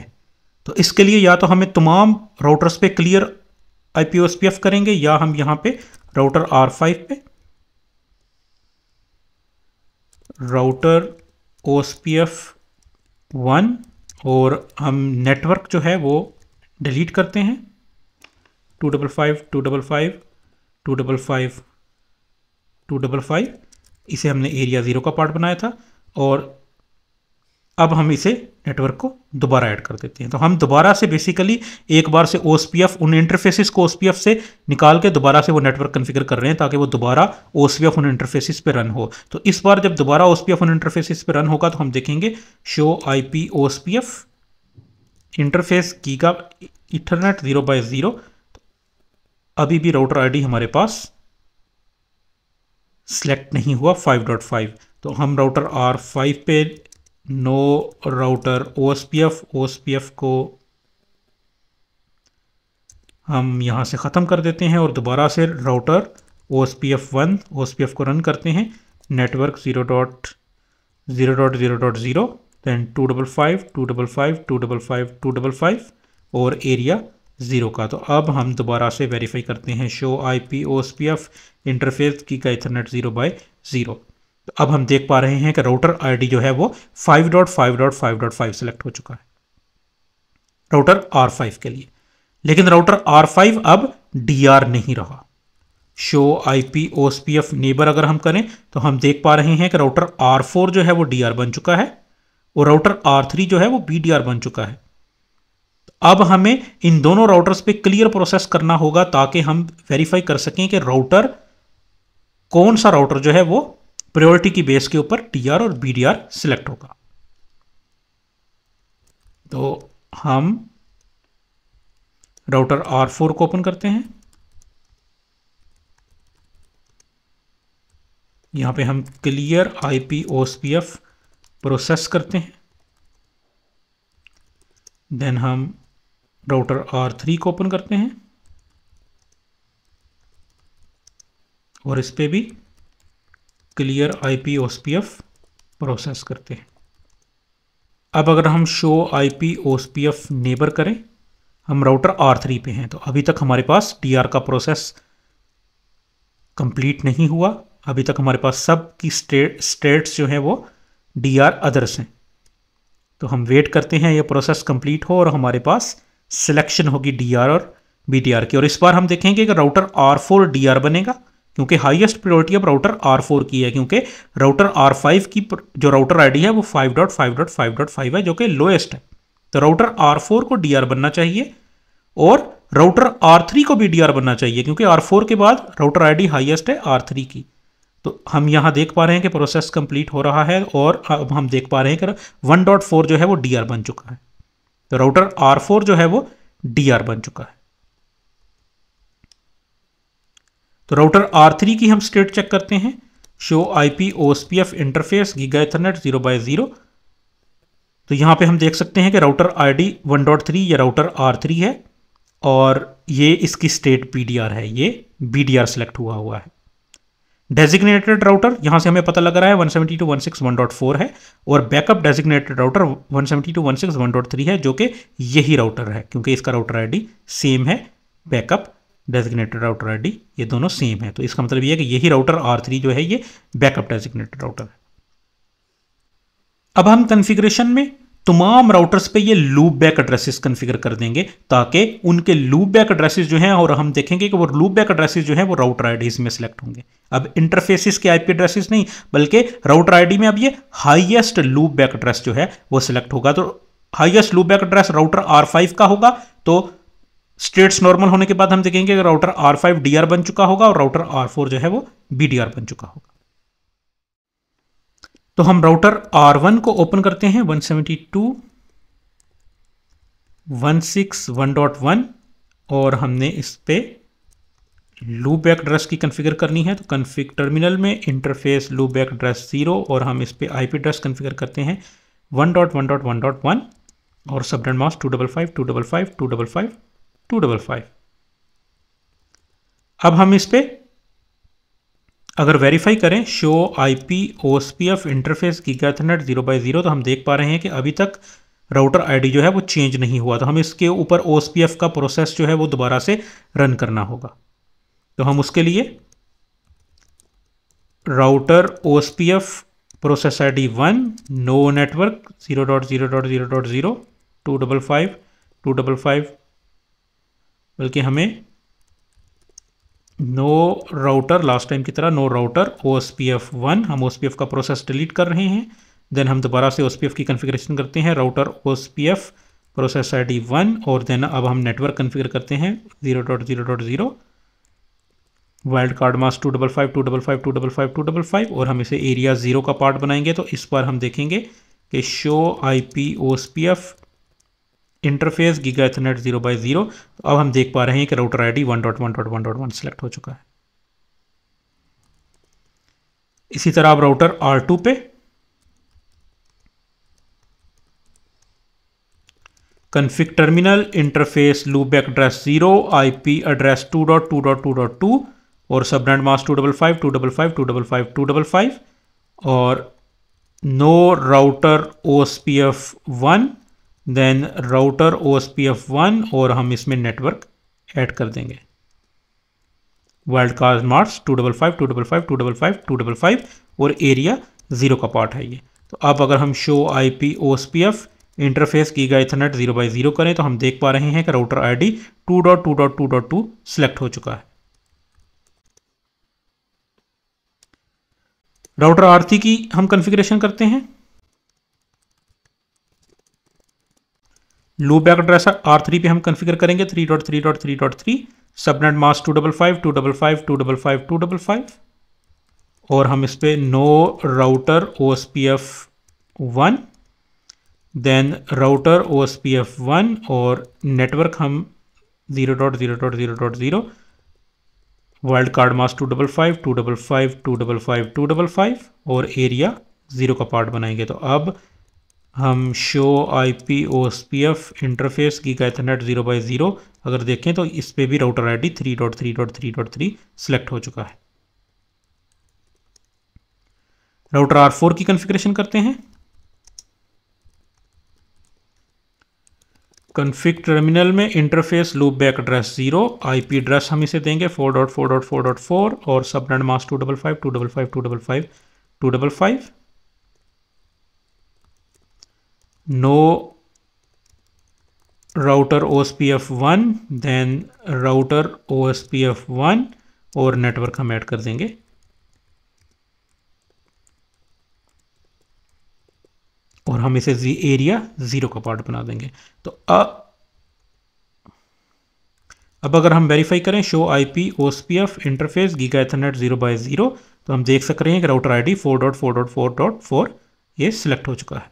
तो इसके लिए या तो हमें तमाम राउटर्स पे क्लियर आई करेंगे या हम यहां पे राउटर आर फाइव पे router O S P F one और हम नेटवर्क जो है वो डिलीट करते हैं two double five two double five two double five two double five इसे हमने एरिया ज़ीरो का पार्ट बनाया था और अब हम इसे नेटवर्क को दोबारा ऐड कर देते हैं तो हम दोबारा से बेसिकली एक बार से ओ उन इंटरफेसिस को ओ से निकाल के दोबारा से वो नेटवर्क कन्फिगर कर रहे हैं ताकि वो दोबारा ओ उन इंटरफेसिस पे रन हो तो इस बार जब दोबारा ओ उन इंटरफेसिस पे रन होगा तो हम देखेंगे show I P O interface की का इंटरनेट ज़ीरो बाई ज़ीरो अभी भी राउटर डी हमारे पास सेलेक्ट नहीं हुआ फाइव तो हम राउटर आर फाइव पे नो राउटर ओ एस को हम यहाँ से ख़त्म कर देते हैं और दोबारा से router O S P F one O S P F को रन करते हैं network zero dot zero dot zero dot zero than two double five two double five two double five two double five और area zero का तो अब हम दोबारा से वेरीफाई करते हैं show I P O S P F interface की का इथरनेट ज़ीरो बाई ज़ीरो तो अब हम देख पा रहे हैं कि राउटर आईडी जो है वो 5.5.5.5 सेलेक्ट हो चुका है राउटर R5 के लिए लेकिन राउटर R5 अब DR नहीं रहा show I P OSPF neighbour अगर हम करें तो हम देख पा रहे हैं कि राउटर R4 जो है वो DR बन चुका है और राउटर R3 जो है वो BDR बन चुका है अब हमें इन दोनों राउटर्स पे क्लियर प्रोसेस करना होगा ताकि हम वेरीफाई कर सकें कि राउटर कौन सा राउटर जो है वो प्रायोरिटी की बेस के ऊपर टीआर और बी डी आर सिलेक्ट होगा तो हम राउटर आर फोर को ओपन करते हैं यहां पे हम क्लियर आई पी प्रोसेस करते हैं देन हम राउटर आर थ्री को ओपन करते हैं और इस पर भी क्लियर आई पी ओस पी एफ प्रोसेस करते हैं अब अगर हम शो आई पी ओस पी एफ नेबर करें हम राउटर आर थ्री पे हैं तो अभी तक हमारे पास डी आर का प्रोसेस कंप्लीट नहीं हुआ अभी तक हमारे पास सब की स्टेट स्टेट्स जो हैं वो डी आर अदर्स हैं तो हम वेट करते हैं ये प्रोसेस कंप्लीट हो और हमारे पास सिलेक्शन होगी डी आर और बी टी आर की और इस बार हम देखेंगे कि router R four D R बनेगा क्योंकि हाईएस्ट प्रायोरिटी अब राउटर आर फोर की है क्योंकि राउटर आर फाइव की जो राउटर आईडी है वो five five five dot dot dot five है जो कि लोएस्ट है तो राउटर आर फोर को आर बनना चाहिए और राउटर आर थ्री को भी आर बनना चाहिए क्योंकि आर फोर के बाद राउटर डी हाइएस्ट है आर थ्री की तो हम यहाँ देख पा रहे हैं कि प्रोसेस कंप्लीट हो रहा है और अब हम देख पा रहे हैं कि फोर जो है वो आर बन चुका है तो राउटर फोर जो है वो आर बन चुका है राउटर आर थ्री की हम स्टेट चेक करते हैं show I P O S P F interface giga ethernet zero by zero तो यहाँ पे हम देख सकते हैं कि router I D one dot three या राउटर आर थ्री है और ये इसकी स्टेट पी डी आर है ये बी डी आर सेलेक्ट हुआ हुआ है डेजिग्नेटेड राउटर यहाँ से हमें पता लग रहा है one one one two six dot four है और backup designated router one one one two six dot three है जो कि यही राउटर है क्योंकि इसका राउटर आई डी सेम है backup designated router R D ये दोनों सेम है तो इसका मतलब ये है कि यही राउटर आर थ्री जो है ये बैकअप डेजिग्नेटेड राउटर है अब हम कन्फिग्रेशन में तमाम राउटर्स पे ये लूप बैक एड्रेसेस कन्फिगर कर देंगे ताकि उनके लूप बैक एड्रेसेस जो हैं और हम देखेंगे कि वो लूप बैक एड्रेसेस जो हैं वो राउटर आईडीज में सिलेक्ट होंगे अब इंटरफेसिस के आईपी एड्रेसेस नहीं बल्कि राउटर आईडी में अब ये हाईएस्ट लूप बैक एड्रेस जो है वो सिलेक्ट होगा तो highest loopback address router R five का होगा तो स्टेट्स नॉर्मल होने के बाद हम देखेंगे router R five D R बन चुका होगा और राउटर आर फोर जो है वो बी डी आर बन चुका होगा तो हम राउटर आर वन को ओपन करते हैं one seventy two one six one dot one और हमने इस पर लू बैक ड्रेस की कॉन्फ़िगर करनी है तो कॉन्फ़िग टर्मिनल में interface loopback address zero और हम इस पर आई पी ड्रेस कन्फिगर करते हैं one dot one dot one dot one और subnet mask two double five two double five two double five two double five अब हम इस पर अगर वेरीफाई करें show I P O S P F interface की गैथनेट जीरो बाई ज़ीरो तो हम देख पा रहे हैं कि अभी तक राउटर आईडी जो है वो चेंज नहीं हुआ तो हम इसके ऊपर ओ एस पी एफ का प्रोसेस जो है वो दोबारा से रन करना होगा तो हम उसके लिए router O S P F process I D one no network zero dot zero dot zero dot zero two double five two double five बल्कि हमें नो राउटर लास्ट टाइम की तरह no router O S P F one हम O S P F का process delete कर रहे हैं then हम दोबारा से ओ एस पी एफ की कन्फिग्रेशन करते हैं router O S P F process I D one और देन अब हम नेटवर्क कन्फिगर करते हैं zero dot zero dot zero wildcard mask two double five two double five two double five two double five और हम इसे area zero का part बनाएंगे तो इस पर हम देखेंगे कि show I P O S P F interface giga ethernet zero by zero तो अब हम देख पा रहे हैं कि router I D one dot one dot one dot one select हो चुका है इसी तरह अब राउटर आर टू पे config terminal interface loopback address zero IP address two dot two dot two dot two और सब ब्रांड mask two double five two double five two double five two double five और no router O S P F one then router O S P F one और हम इसमें network add कर देंगे wildcard marks two double five two double five two double five two double five और area zero का part है ये तो अब अगर हम show I P O S P F interface giga Ethernet zero by zero करें तो हम देख पा रहे हैं कि router I D two dot two dot two dot two select हो चुका है राउटर आरती की हम कॉन्फ़िगरेशन करते हैं बैक एड्रेस है आर थ्री पे हम कन्फिगर करेंगे three dot three dot three dot three subnet mask two double five two double five two double five two double five और हम इस पर no router O S P F one then router O S P F one और network हम zero dot zero dot zero dot zero wildcard mask two double five two double five two double five two double five और area zero का part बनाएंगे तो अब हम show I P O S P F interface की ethernet zero by zero अगर देखें तो इस पर भी router I D three dot three dot three dot three select हो चुका है राउटर आर फोर की कॉन्फ़िगरेशन करते हैं कन्फिक टर्मिनल में interface loopback address zero IP address हम इसे देंगे four dot four dot four dot four और सब subnet mask two double five two double five two double five two double five no router OSPF1 then router OSPF1 और network हम add कर देंगे और हम इसे जी एरिया ज़ीरो का पार्ट बना देंगे तो अ अब अगर हम वेरीफाई करें show I P O P F interface giga ethernet zero by zero तो हम देख सक रहे हैं कि router I D four dot four dot four dot four ये सिलेक्ट हो चुका है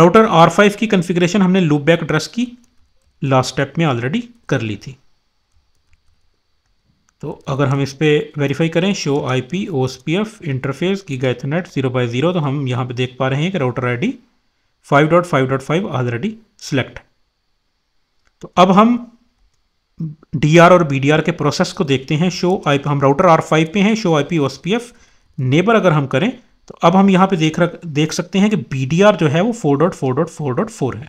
राउटर R5 की कॉन्फ़िगरेशन हमने लूप बैक ड्रेस की लास्ट स्टेप में ऑलरेडी कर ली थी तो अगर हम इस पर वेरीफाई करें show I P S P F interface की गैथनेट जीरो बाई ज़ीरो तो हम यहाँ पे देख पा रहे हैं कि router I D five dot five dot five already select तो अब हम डी आर और बी डी आर के प्रोसेस को देखते हैं शो आई पी हम राउटर आर फाइव पे हैं शो आई पी ओस पी एफ नेबर अगर हम करें तो अब हम यहाँ पे देख रख देख सकते हैं कि बी जो है वो four dot four dot four dot four है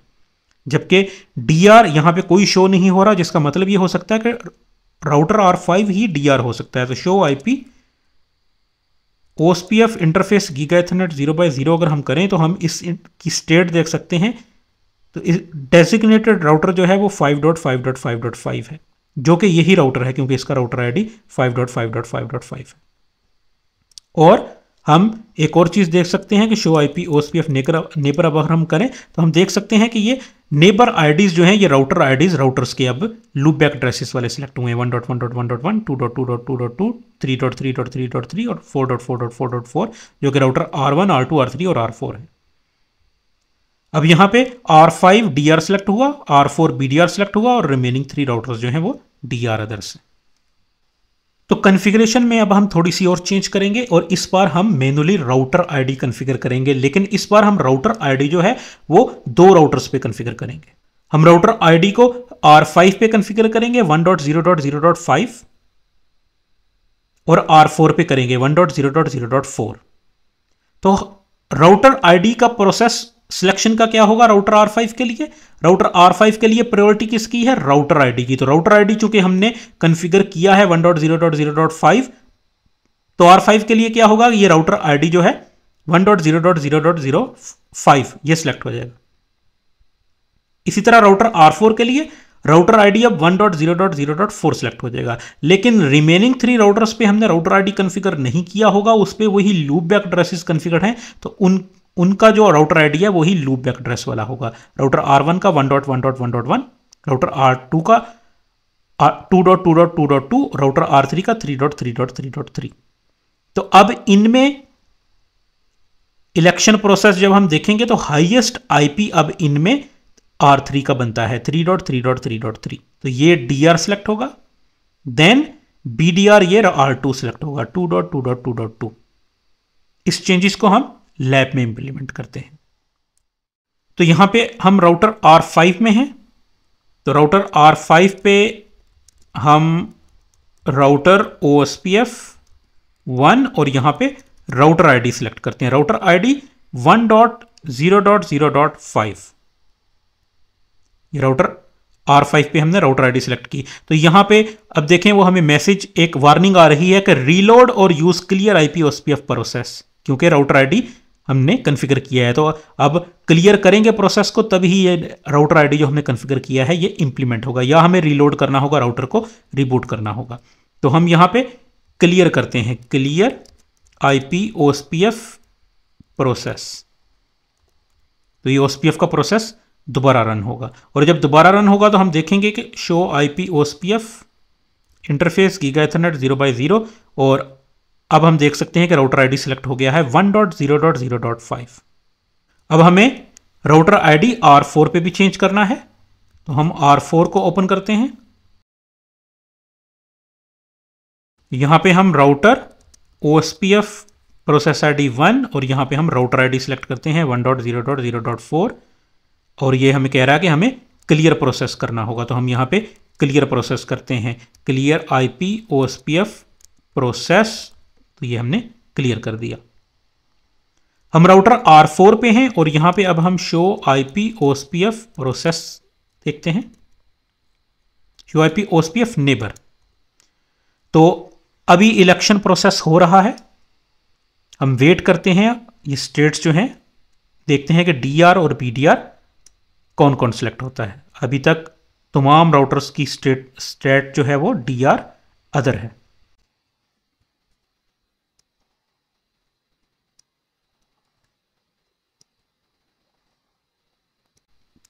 जबकि डी आर यहाँ पर कोई शो नहीं हो रहा जिसका मतलब ये हो सकता है कि राउटर आर फाइव ही डी आर हो सकता है तो show I P F interface giga zero by zero अगर हम करें तो हम इस की स्टेट देख सकते हैं तो इस डेजिग्नेटेड राउटर जो है वो five dot five dot five dot five है जो कि यही राउटर है क्योंकि इसका router I D five dot five dot five dot five है और हम एक और चीज़ देख सकते हैं कि show I P O S P F neighbour अब अगर हम करें तो हम देख सकते हैं कि ये नेबर आईडीज जो हैं ये राउटर आईडीज राउटर्स के अब लूप बैक ड्रेसेस वाले सिलेक्ट हुए हैं one dot one dot one dot one two dot two dot two dot two three dot three dot three dot three और four dot four dot four dot four जो कि router R one R two R three और R four है अब यहाँ पे R five D R select हुआ R four B D R select हुआ और रिमेनिंग थ्री राउटर्स जो हैं वो डी आर अदर्स हैं तो कॉन्फ़िगरेशन में अब हम थोड़ी सी और चेंज करेंगे और इस बार हम मेनुअली राउटर आईडी कॉन्फ़िगर करेंगे लेकिन इस बार हम राउटर आईडी जो है वो दो राउटर्स पे कॉन्फ़िगर करेंगे हम राउटर आईडी को R5 पे कन्फिगर करेंगे 1.0.0.5 और R4 पे करेंगे 1.0.0.4 तो राउटर आईडी का प्रोसेस सिलेक्शन का क्या होगा राउटर आर फाइव के लिए राउटर आर फाइव के लिए प्रायोरिटी किसकी है राउटर आईडी की तो राउटर आईडी चूंकि हमने कन्फिगर किया है one dot zero dot zero dot five तो आर फाइव के लिए क्या होगा ये राउटर आईडी जो है one dot zero dot zero dot zero five ये सिलेक्ट हो जाएगा इसी तरह राउटर आर फोर के लिए राउटर आईडी अब 1.0.0.4 सिलेक्ट हो जाएगा लेकिन रिमेनिंग थ्री राउटर्स पे हमने राउटर आईडी कॉन्फ़िगर नहीं किया होगा उस पर वही लूप बैक एड्रेसेस कॉन्फ़िगर हैं तो उन उनका जो राउटर आईडी है वही लूप बैक एड्रेस वाला होगा राउटर आर वन का one dot one dot one dot one router R two का two dot two dot two dot two router R three का three dot three dot three dot three तो अब इनमें election process जब हम देखेंगे तो हाइएस्ट आईपी अब इनमें आर थ्री का बनता है three dot three dot three dot three तो ये डी आर सिलेक्ट होगा देन बी डी आर ये आर टू सिलेक्ट होगा two dot two dot two dot two इस चेंजेस को हम लैब में इंप्लीमेंट करते हैं तो यहां पे हम राउटर R5 में हैं तो राउटर R5 पे हम राउटर ओ 1 वन और यहां पे राउटर डी सिलेक्ट करते हैं router D one dot zero dot zero dot five ये राउटर आर फाइव पे हमने राउटर आईडी सिलेक्ट की तो यहां पे अब देखें वो हमें मैसेज एक वार्निंग आ रही है कि रीलोड और use clear IP OSPF process क्योंकि राउटर आईडी हमने कन्फिगर किया है तो अब क्लियर करेंगे प्रोसेस को तभी ये राउटर आईडी जो हमने कन्फिगर किया है ये इंप्लीमेंट होगा या हमें रीलोड करना होगा राउटर को रिबूट करना होगा तो हम यहाँ पे क्लियर करते हैं क्लियर आई पी प्रोसेस तो ये एफ का प्रोसेस दोबारा रन होगा और जब दोबारा रन होगा तो हम देखेंगे कि show I P interface giga ethernet zero by zero और अब हम देख सकते हैं कि राउटर आईडी सिलेक्ट हो गया है one dot zero dot zero dot five अब हमें राउटर आईडी आर फोर भी चेंज करना है तो हम आर फोर को ओपन करते हैं यहां पे हम router O S P F process I D one और यहां पे हम राउटर आई डी सिलेक्ट करते हैं one dot zero dot zero dot four और ये हमें कह रहा है कि हमें क्लियर प्रोसेस करना होगा तो हम यहां पे क्लियर प्रोसेस करते हैं clear I P O S P F process तो ये हमने क्लियर कर दिया हम राउटर R4 पे हैं और यहां पे अब हम show I P OSPF process देखते हैं show I P OSPF neighbour तो अभी इलेक्शन प्रोसेस हो रहा है हम वेट करते हैं ये स्टेट्स जो हैं देखते हैं कि आर और पीडीआर कौन कौन सेलेक्ट होता है अभी तक तमाम राउटर्स की स्टेट स्टेट जो है वो आर अदर है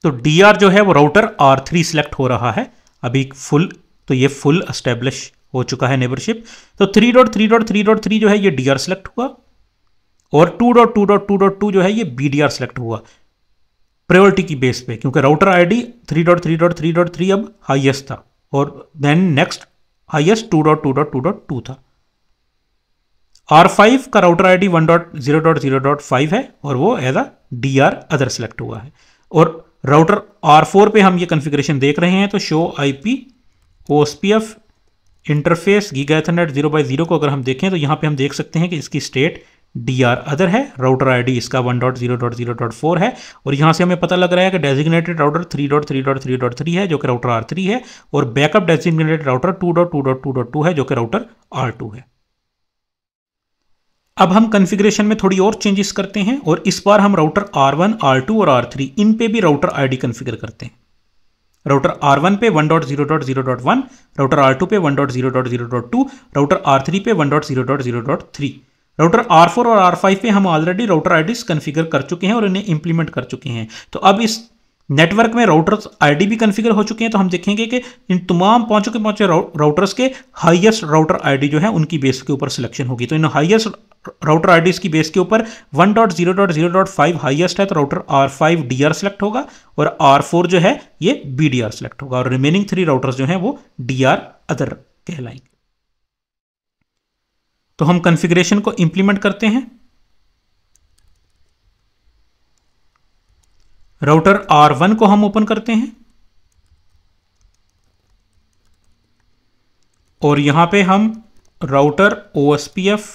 तो डी जो है वो राउटर आर थ्री सिलेक्ट हो रहा है अभी फुल तो ये फुल एस्टेब्लिश हो चुका है नेबरशिप तो three dot three dot three dot three जो है ये डी सिलेक्ट हुआ और two dot two dot two dot two जो है ये बी डी सिलेक्ट हुआ प्रायोरिटी की बेस पे क्योंकि router I D three dot three dot three dot three अब हाइएस्ट था और then next highest two dot two dot two dot two था आर फाइव का router I D one dot zero dot zero dot five है और वो as a D R other select हुआ है और राउटर R4 पे हम ये कॉन्फ़िगरेशन देख रहे हैं तो show I P O S P F interface giga ethernet zero by zero को अगर हम देखें तो यहाँ पे हम देख सकते हैं कि इसकी स्टेट डी आर अदर है राउटर आई डी इसका one dot zero dot zero dot four है और यहाँ से हमें पता लग रहा है कि designated router three dot three dot three dot three है जो कि राउटर आर थ्री है और backup designated router two dot two dot two dot two है जो कि राउटर आर टू है अब हम कॉन्फ़िगरेशन में थोड़ी और चेंजेस करते हैं और इस बार हम राउटर R1, R2 और R3 इन पे भी राउटर डी कॉन्फ़िगर करते हैं राउटर R1 पे 1.0.0.1, राउटर R2 पे 1.0.0.2, राउटर R3 पे 1.0.0.3 राउटर R4 और R5 पे हम ऑलरेडी राउटर डी कॉन्फ़िगर कर चुके हैं और इन्हें इंप्लीमेंट कर चुके हैं तो अब इस नेटवर्क में राउटर्स आईडी कॉन्फ़िगर हो चुके हैं तो हम देखेंगे कि इन तमाम पहुंचों के पहुंचे राउटर्स के हाईएस्ट राउटर आईडी जो है उनकी बेस के ऊपर सिलेक्शन होगी तो इन हाईएस्ट राउटर आईडीज की बेस के ऊपर 1.0.0.5 हाईएस्ट है तो राउटर डी आर सिलेक्ट होगा और फोर जो है ये आर सिलेक्ट होगा और रिमेनिंग थ्री राउटर्स जो हैं वो आर अदर कहलाएंगे तो हम कॉन्फ़िगरेशन को इंप्लीमेंट करते हैं राउटर R1 को हम ओपन करते हैं और यहाँ पे हम router O S P F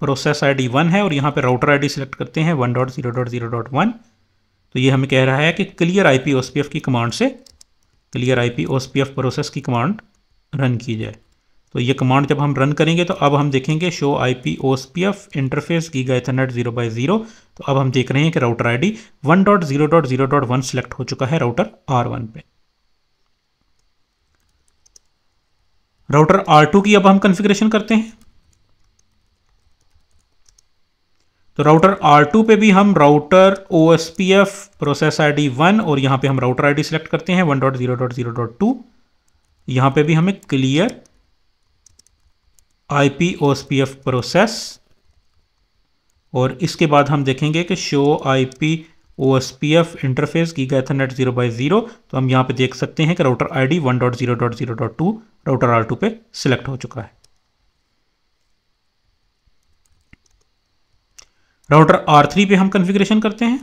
process I D one है और यहाँ पे राउटर आई डी सिलेक्ट करते हैं one dot zero dot zero dot one तो ये हमें कह रहा है कि clear I P O S P F की कमांड से clear I P O S P F process की कमांड रन की जाए तो ये कमांड जब हम रन करेंगे तो अब हम देखेंगे show I P O S P F interface giga थनट zero by zero तो अब हम देख रहे हैं कि router I D one dot zero dot zero dot one select हो चुका है राउटर आर वन पे राउटर आर टू की अब हम कॉन्फ़िगरेशन करते हैं तो राउटर आर टू पे भी हम router O F process I D one और यहां पे हम राउटर आई डी सिलेक्ट करते हैं one dot dot dot zero zero two यहां पर भी हमें क्लियर आई प्रोसेस और इसके बाद हम देखेंगे कि show I P O S P F interface की गैथरनेट जीरो बाई जीरो तो हम यहाँ पे देख सकते हैं कि router I D one dot zero dot zero dot two router R two पे सिलेक्ट हो चुका है राउटर आर थ्री पे हम कन्फिग्रेशन करते हैं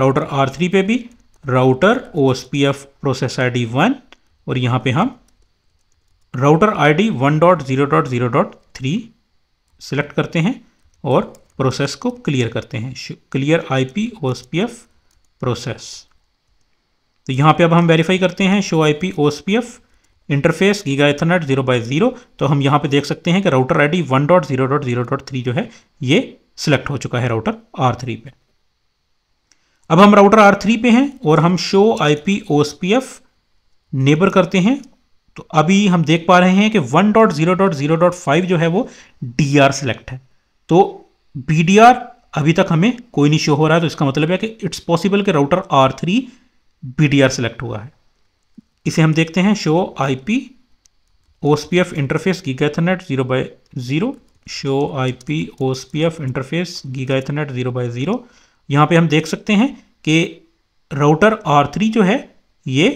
राउटर आर थ्री पे भी router O S P F process I D one और यहाँ पे हम router ID one dot zero dot zero dot three select करते हैं और प्रोसेस को क्लियर करते हैं क्लियर आईपी पी प्रोसेस तो यहाँ पे अब हम वेरीफाई करते हैं show IP P interface giga ethernet zero by zero तो हम यहाँ पे देख सकते हैं कि router ID one dot zero dot zero dot three जो है ये सिलेक्ट हो चुका है राउटर आर थ्री पे अब हम राउटर आर थ्री पे हैं और हम show I P P F neighbour करते हैं तो अभी हम देख पा रहे हैं कि 1.0.0.5 जो है वो डी आर सेलेक्ट है तो बी डी आर अभी तक हमें कोई नहीं शो हो रहा है तो इसका मतलब है कि इट्स पॉसिबल कि router R three B D R select हुआ है इसे हम देखते हैं show I P O P F interface giga ethernet zero by zero show I P O P F interface giga ethernet zero by zero यहाँ पर हम देख सकते हैं कि राउटर आर थ्री जो है ये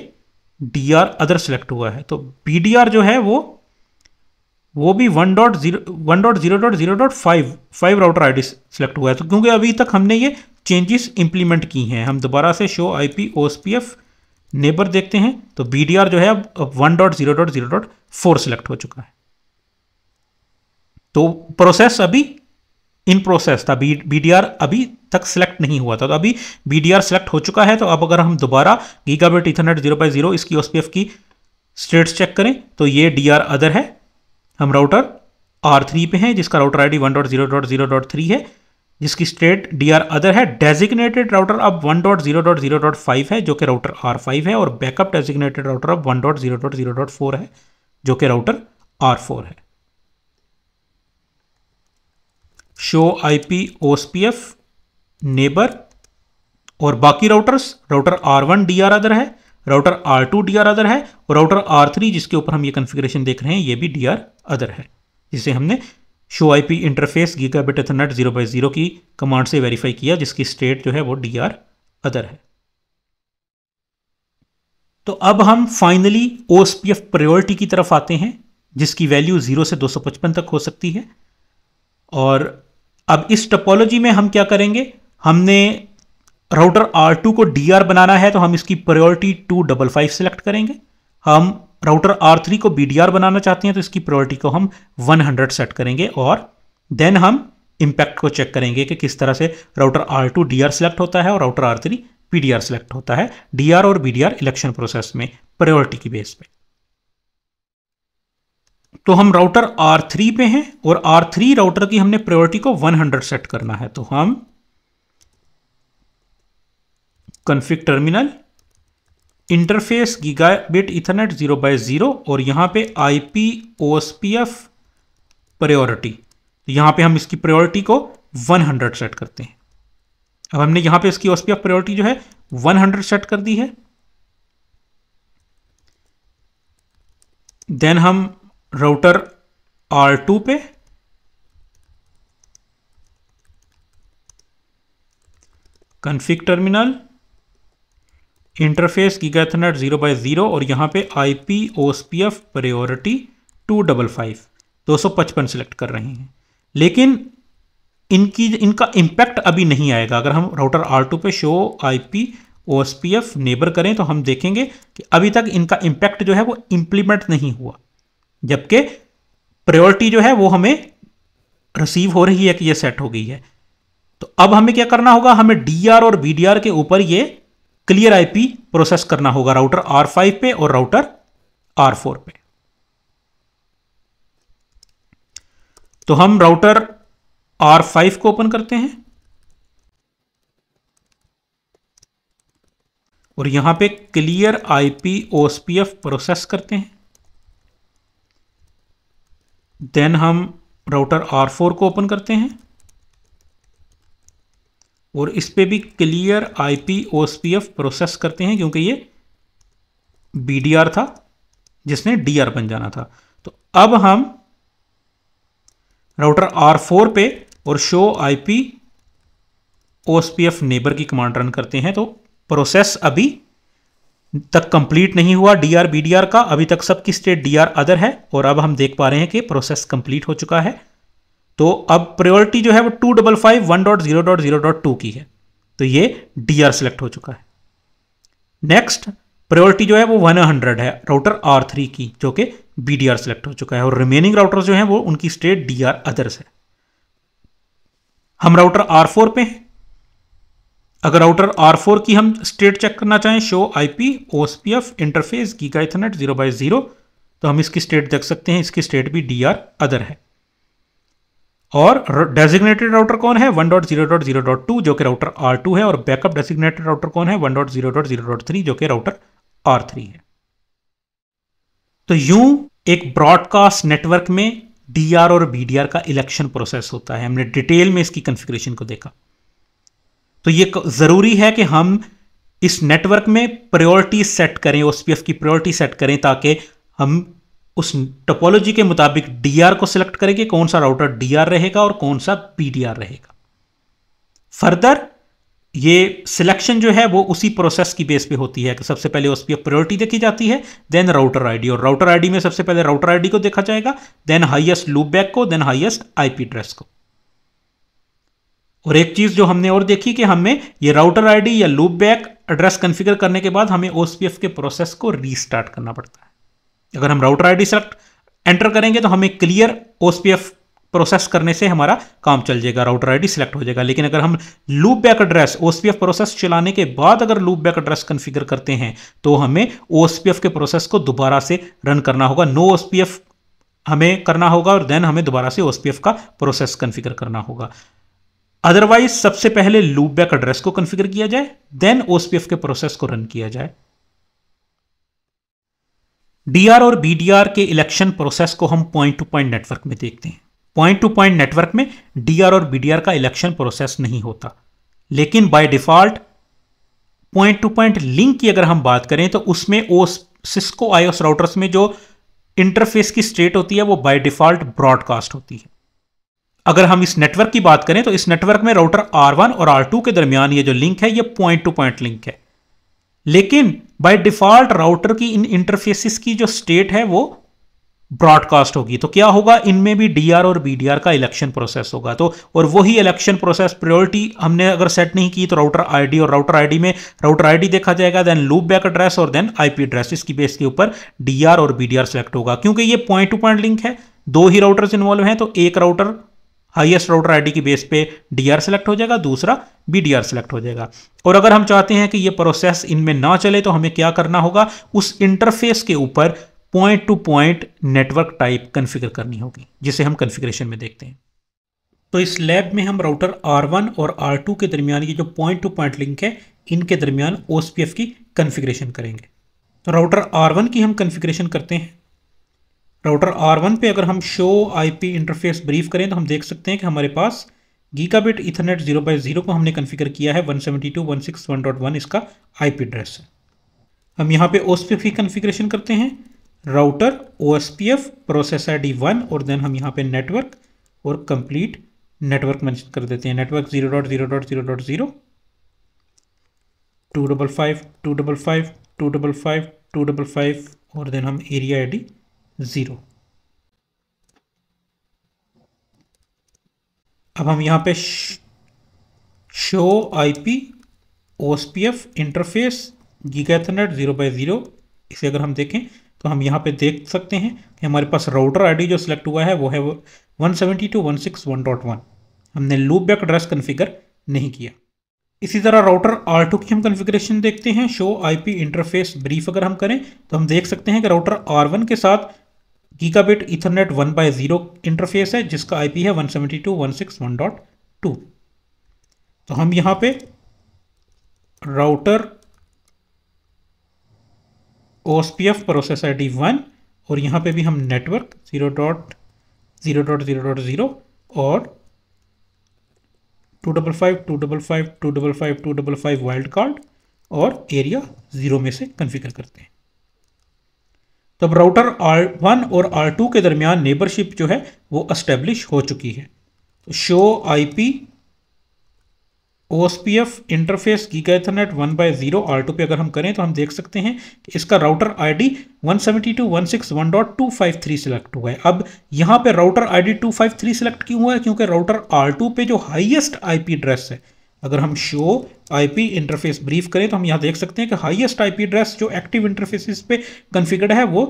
डी आर अदर सेलेक्ट हुआ है तो बी डी आर जो है वो वो भी one dot zero one dot zero dot zero dot five five router I D select हुआ है तो क्योंकि अभी तक हमने ये चेंजेस इंप्लीमेंट की हैं हम दोबारा से show I P O P F neighbour देखते हैं तो बी डी आर जो है अब one dot zero dot zero dot four select हो चुका है तो प्रोसेस अभी इन प्रोसेस था बी डी आर अभी तक सेलेक्ट नहीं हुआ था तो अभी बी सिलेक्ट हो चुका है तो अब अगर हम दोबारा gigabit Ethernet zero by zero इसकी ओ की स्टेट्स चेक करें तो ये डी अदर है हम राउटर आर थ्री पे हैं जिसका router I D one dot zero dot zero dot three है जिसकी स्टेट डी आर अदर है डेजिग्नेटेड राउटर अब one dot zero dot zero dot five है जो कि राउटर आर फाइव है और बैकअप डेजिग्नेटेड राउटर अब one dot zero dot zero dot four है जो कि राउटर आर फोर है show I P O F neighbour और बाकी routers router R one D R other है router R two D R other है और राउटर आर थ्री जिसके ऊपर हम ये कंफिग्रेशन देख रहे हैं ये भी डी आर अदर है जिसे हमने show I P interface gigabit ethernet zero by zero की कमांड से वेरीफाई किया जिसकी स्टेट जो है वो डी आर अदर है तो अब हम finally O S P F priority की तरफ आते हैं जिसकी वैल्यू जीरो से दो सौ पचपन तक हो सकती है और अब इस टपोलॉजी में हम क्या करेंगे हमने राउटर R2 को DR बनाना है तो हम इसकी priority two double five select करेंगे हम राउटर R3 को BDR बनाना चाहते हैं तो इसकी प्रायोरिटी को हम 100 सेट करेंगे और देन हम इम्पैक्ट को चेक करेंगे कि किस तरह से राउटर R2 DR सेलेक्ट होता है और राउटर R3 PDR सेलेक्ट होता है DR और BDR इलेक्शन प्रोसेस में प्रायोरिटी की बेस पे तो हम राउटर R3 पे हैं और R3 राउटर की हमने प्रायोरिटी को 100 सेट करना है तो हम config terminal interface gigabit Ethernet zero by zero और यहाँ पे I P O S P F priority यहाँ पे हम इसकी प्रायोरिटी को 100 सेट करते हैं अब हमने यहाँ पे इसकी O S P F priority जो है 100 सेट कर दी है देन हम राउटर आर टू पे config terminal interface giga ethernet zero by zero और यहाँ पे I P O S P F priority two double five दो सौ पचपन सेलेक्ट कर रहे हैं लेकिन इनकी इनका इम्पैक्ट अभी नहीं आएगा अगर हम राउटर आर टू पे show I P O S P F neighbour करें तो हम देखेंगे कि अभी तक इनका इम्पैक्ट जो है वो इम्प्लीमेंट नहीं हुआ जबकि प्रायोरिटी जो है वो हमें रिसीव हो रही है कि ये सेट हो गई है तो अब हमें क्या करना होगा हमें डी आर और बी डी आर के ऊपर ये क्लियर आईपी प्रोसेस करना होगा राउटर आर फाइव पे और राउटर आर फोर पे तो हम राउटर आर फाइव को ओपन करते हैं और यहां पे क्लियर आईपी ओएसपीएफ प्रोसेस करते हैं देन हम राउटर आर फोर को ओपन करते हैं और इस पर भी क्लियर आई पी प्रोसेस करते हैं क्योंकि ये बी था जिसने डी बन जाना था तो अब हम राउटर आर फोर पे और show I P F neighbour की कमांड रन करते हैं तो प्रोसेस अभी तक कंप्लीट नहीं हुआ डीआर बीडीआर का अभी तक सबकी स्टेट डीआर अदर है और अब हम देख पा रहे हैं कि प्रोसेस कंप्लीट हो चुका है तो अब प्रायोरिटी जो है वो two double five one dot zero dot zero dot two की है तो ये डी आर सेलेक्ट हो चुका है नेक्स्ट प्रायोरिटी जो है वो वन हंड्रेड है राउटर आर थ्री की जो कि बी डी आर सेलेक्ट हो चुका है और रिमेनिंग राउटर जो है वो उनकी स्टेट डी आर अदर्स है हम राउटर आर फोर पे हैं अगर राउटर आर फोर की हम स्टेट चेक करना चाहें शो आई पी ओस P F interface giga ethernet zero by zero तो हम इसकी स्टेट देख सकते हैं इसकी स्टेट भी डी आर अदर है और डेजिग्नेटेड राउटर कौन है 1.0.0.2 जो कि राउटर R2 है और बैकअप डेजिग्नेटेड राउटर कौन है 1.0.0.3 जो कि राउटर R3 है तो यू एक ब्रॉडकास्ट नेटवर्क में डीआर और बीडीआर का इलेक्शन प्रोसेस होता है हमने डिटेल में इसकी कंफिग्रेशन को देखा तो ये ज़रूरी है कि हम इस नेटवर्क में प्रायोरिटी सेट करें ओ की प्रायोरिटी सेट करें ताकि हम उस टोपोलॉजी के मुताबिक डीआर को सिलेक्ट करेंगे कौन सा राउटर डी रहेगा और कौन सा पीडीआर रहेगा फर्दर ये सिलेक्शन जो है वो उसी प्रोसेस की बेस पे होती है कि सबसे पहले उस पर प्रायोरिटी देखी जाती है देन राउटर आईडी और राउटर आईडी में सबसे पहले राउटर आईडी को देखा जाएगा देन हाईएस्ट लूप बैक को देन हाईएस्ट आईपी एड्रेस को और एक चीज जो हमने और देखी कि हमें ये राउटर आईडी या लूप बैक एड्रेस कन्फिगर करने के बाद हमें ओसपीएफ के प्रोसेस को रीस्टार्ट करना पड़ता है अगर हम राउटर आईडी सेलेक्ट एंटर करेंगे तो हमें क्लियर ओएसपीएफ प्रोसेस करने से हमारा काम चल जाएगा राउटर आईडी सिलेक्ट हो जाएगा लेकिन अगर हम loopback address OSPF process चलाने के बाद अगर लूप बैक एड्रेस कन्फिगर करते हैं तो हमें ओएसपीएफ के प्रोसेस को दोबारा से रन करना होगा नो ओसपीएफ हमें करना होगा और देन हमें दोबारा से ओएसपीएफ का प्रोसेस कन्फिगर करना होगा अदरवाइज सबसे पहले लूप बैक एड्रेस को कन्फिगर किया जाए देन ओएसपीएफ के प्रोसेस को रन किया जाए डीआर और बीडीआर के इलेक्शन प्रोसेस को हम पॉइंट टू पॉइंट नेटवर्क में देखते हैं पॉइंट टू पॉइंट नेटवर्क में डीआर और बीडीआर का इलेक्शन प्रोसेस नहीं होता लेकिन by default point to point link की अगर हम बात करें तो उसमें ओस सिस्को आईओस राउटर्स में जो इंटरफेस की स्टेट होती है वो बाय डिफॉल्ट ब्रॉडकास्ट होती है अगर हम इस नेटवर्क की बात करें तो इस नेटवर्क में राउटर आर और आर के दरमियान ये जो लिंक है ये पॉइंट टू पॉइंट लिंक है लेकिन बाय डिफॉल्ट राउटर की इन इंटरफेसिस की जो स्टेट है वो ब्रॉडकास्ट होगी तो क्या होगा इनमें भी डीआर और बीडीआर का इलेक्शन प्रोसेस होगा तो और वही इलेक्शन प्रोसेस प्रायोरिटी हमने अगर सेट नहीं की तो राउटर आईडी और राउटर आईडी में राउटर आईडी देखा जाएगा देन लूप बैक एड्रेस और देन आईपी एड्रेस इसकी बेस के ऊपर डीआर और बीडीआर सेलेक्ट होगा क्योंकि ये पॉइंट टू पॉइंट लिंक है दो ही राउटर्स इन्वॉल्व हैं तो एक राउटर हाईएस्ट राउटर आईडी की बेस पे डीआर सेलेक्ट हो जाएगा दूसरा बीडीआर सेलेक्ट हो जाएगा और अगर हम चाहते हैं कि ये प्रोसेस इनमें ना चले तो हमें क्या करना होगा उस इंटरफेस के ऊपर point to point network type configure करनी होगी जिसे हम कन्फिग्रेशन में देखते हैं तो इस लैब में हम राउटर R1 और R2 के दरमियान ये जो पॉइंट टू पॉइंट लिंक है इनके दरमियान ओ की कन्फिग्रेशन करेंगे तो राउटर R1 की हम कन्फिग्रेशन करते हैं राउटर आर वन पे अगर हम शो पी इंटरफेस ब्रीफ करें तो हम देख सकते हैं कि हमारे पास gigabit ethernet zero by zero को हमने कन्फिगर किया है 172.161.1 इसका पी एड्रेस है हम यहाँ पे ओएसपीएफ की कन्फिग्रेशन करते हैं router F process I D one और देन हम यहाँ पे नेटवर्क और कंप्लीट नेटवर्क मैंशन कर देते हैं network zero dot zero dot zero dot zero two double five two double five two double five two double five और then हम एरिया आई डी ज़ीरो अब हम यहां पे show IP OSPF interface giga zero by zero इसे अगर हम देखें तो हम यहाँ पे देख सकते हैं कि हमारे पास राउटर आईडी जो सिलेक्ट हुआ है वो है one seventy two one six one dot one हमने लूप बैक एड्रेस कन्फिगर नहीं किया इसी तरह राउटर आर टू की हम कॉन्फ़िगरेशन देखते हैं शो आईपी इंटरफेस ब्रीफ अगर हम करें तो हम देख सकते हैं कि राउटर आर वन के साथ gigabit ethernet one by zero interface है जिसका आईपी है one seventy two one six one dot two तो हम यहाँ पे router O S P F process I D one और यहाँ पे भी हम network zero dot zero dot zero dot zero और two double five two double five two double five two double five wildcard और area zero में से configure करते हैं तब राउटर आर वन और आर टू के दरमियान नेबरशिप जो है वो अस्टेब्लिश हो चुकी है तो show I P OSPF interface giga ethernet one by zero R two पे अगर हम करें तो हम देख सकते हैं कि इसका राउटर आईडी थ्री सिलेक्ट हुआ है अब यहाँ पे राउटर आईडी थ्री सिलेक्ट क्यों हुआ है क्योंकि राउटर आर टू पे जो आई पी एड्रेस है अगर हम शो आईपी इंटरफेस ब्रीफ करें तो हम यहां देख सकते हैं कि हाईएस्ट आईपी एड्रेस जो एक्टिव इंटरफेसेस पे कन्फिगर्ड है वो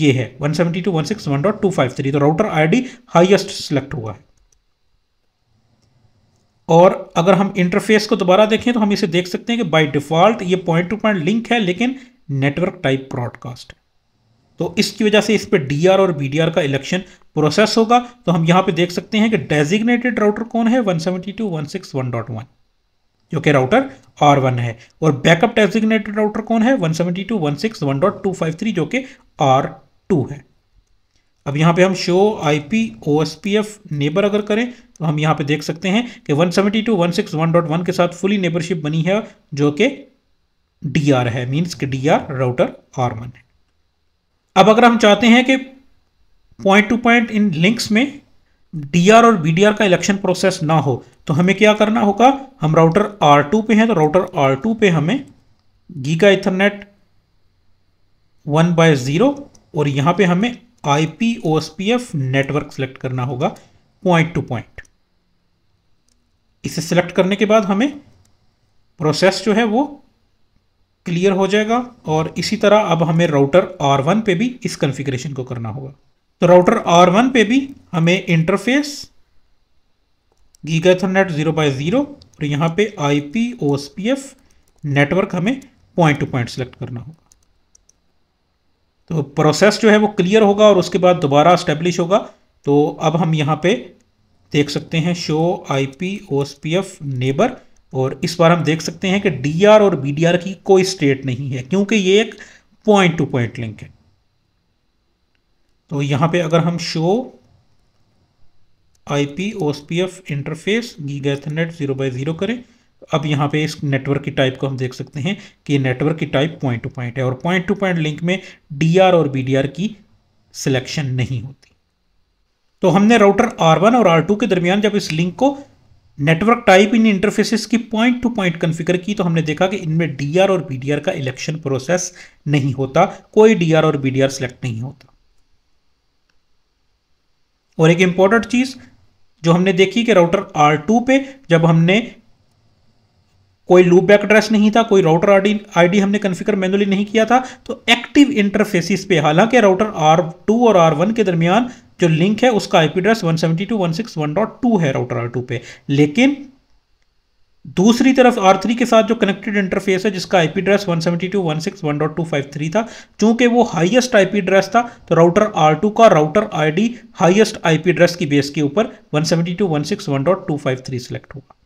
ये है 172.161.253 तो राउटर आईडी हाईएस्ट सिलेक्ट हुआ है और अगर हम इंटरफेस को दोबारा देखें तो हम इसे देख सकते हैं कि बाय डिफ़ॉल्ट ये पॉइंट टू पॉइंट लिंक है लेकिन नेटवर्क टाइप ब्रॉडकास्ट तो इसकी वजह से इस पर डी और बी का इलेक्शन प्रोसेस होगा तो हम यहाँ पे देख सकते हैं कि डेजिग्नेटेड राउटर कौन है 172.161.1 जो कि राउटर आर वन है और बैकअप डेजिग्नेटेड राउटर कौन है 172.161.253 जो कि आर टू है अब यहाँ पे हम show I P O S P F neighbour अगर करें तो हम यहाँ पे देख सकते हैं कि 172.161.1 के साथ फुली नेबरशिप बनी है जो कि डी आर है मीन्स कि D R router R one है अब अगर हम चाहते हैं कि पॉइंट टू पॉइंट इन लिंक्स में डी और बी का इलेक्शन प्रोसेस ना हो तो हमें क्या करना होगा हम राउटर आर पे हैं तो राउटर आर पे हमें giga ethernet one by zero और यहाँ पे हमें आई पी नेटवर्क सेलेक्ट करना होगा पॉइंट टू पॉइंट इसे सिलेक्ट करने के बाद हमें प्रोसेस जो है वो क्लियर हो जाएगा और इसी तरह अब हमें राउटर R1 पे भी इस कॉन्फ़िगरेशन को करना होगा तो राउटर R1 पे भी हमें interface giga ethernet zero zero और यहाँ पे I P O S P F network हमें पॉइंट टू पॉइंट सेलेक्ट करना होगा तो प्रोसेस जो है वो क्लियर होगा और उसके बाद दोबारा स्टेब्लिश होगा तो अब हम यहाँ पे देख सकते हैं show I P O S P F neighbour और इस बार हम देख सकते हैं कि डी और बी की कोई स्टेट नहीं है क्योंकि ये एक पॉइंट टू पॉइंट लिंक है तो यहां पे अगर हम शो आई पी ओस P F interface giga ethernet zero by zero करें अब यहां पे इस नेटवर्क की टाइप को हम देख सकते हैं कि नेटवर्क की टाइप पॉइंट टू पॉइंट है और पॉइंट टू पॉइंट लिंक में डी और बी की सिलेक्शन नहीं होती तो हमने राउटर R1 और R2 के दरमियान जब इस लिंक को नेटवर्क टाइप इन इंटरफेसेस की पॉइंट टू पॉइंट कन्फिगर की तो हमने देखा कि इनमें डीआर और बीडीआर का इलेक्शन प्रोसेस नहीं होता कोई डीआर और बीडीआर सिलेक्ट नहीं होता और एक इंपॉर्टेंट चीज़ जो हमने देखी कि राउटर R2 पे जब हमने कोई बैक एड्रेस नहीं था कोई राउटर आईडी आईडी हमने कन्फिगर मैनुअली नहीं किया था तो एक्टिव इंटरफेसिस पे हालांकि राउटर R2 और R1 के दरमियान जो लिंक है उसका आईपी एड्रेस 172.161.2 है राउटर आर पे लेकिन दूसरी तरफ आर थ्री के साथ जो कनेक्टेड इंटरफेस है जिसका आईपी एड्रेस 172.161.253 था चूंकि वो हाईएस्ट आईपी एड्रेस था तो राउटर R2 का router ID highest IP address की बेस के ऊपर 172.161.253 सिलेक्ट होगा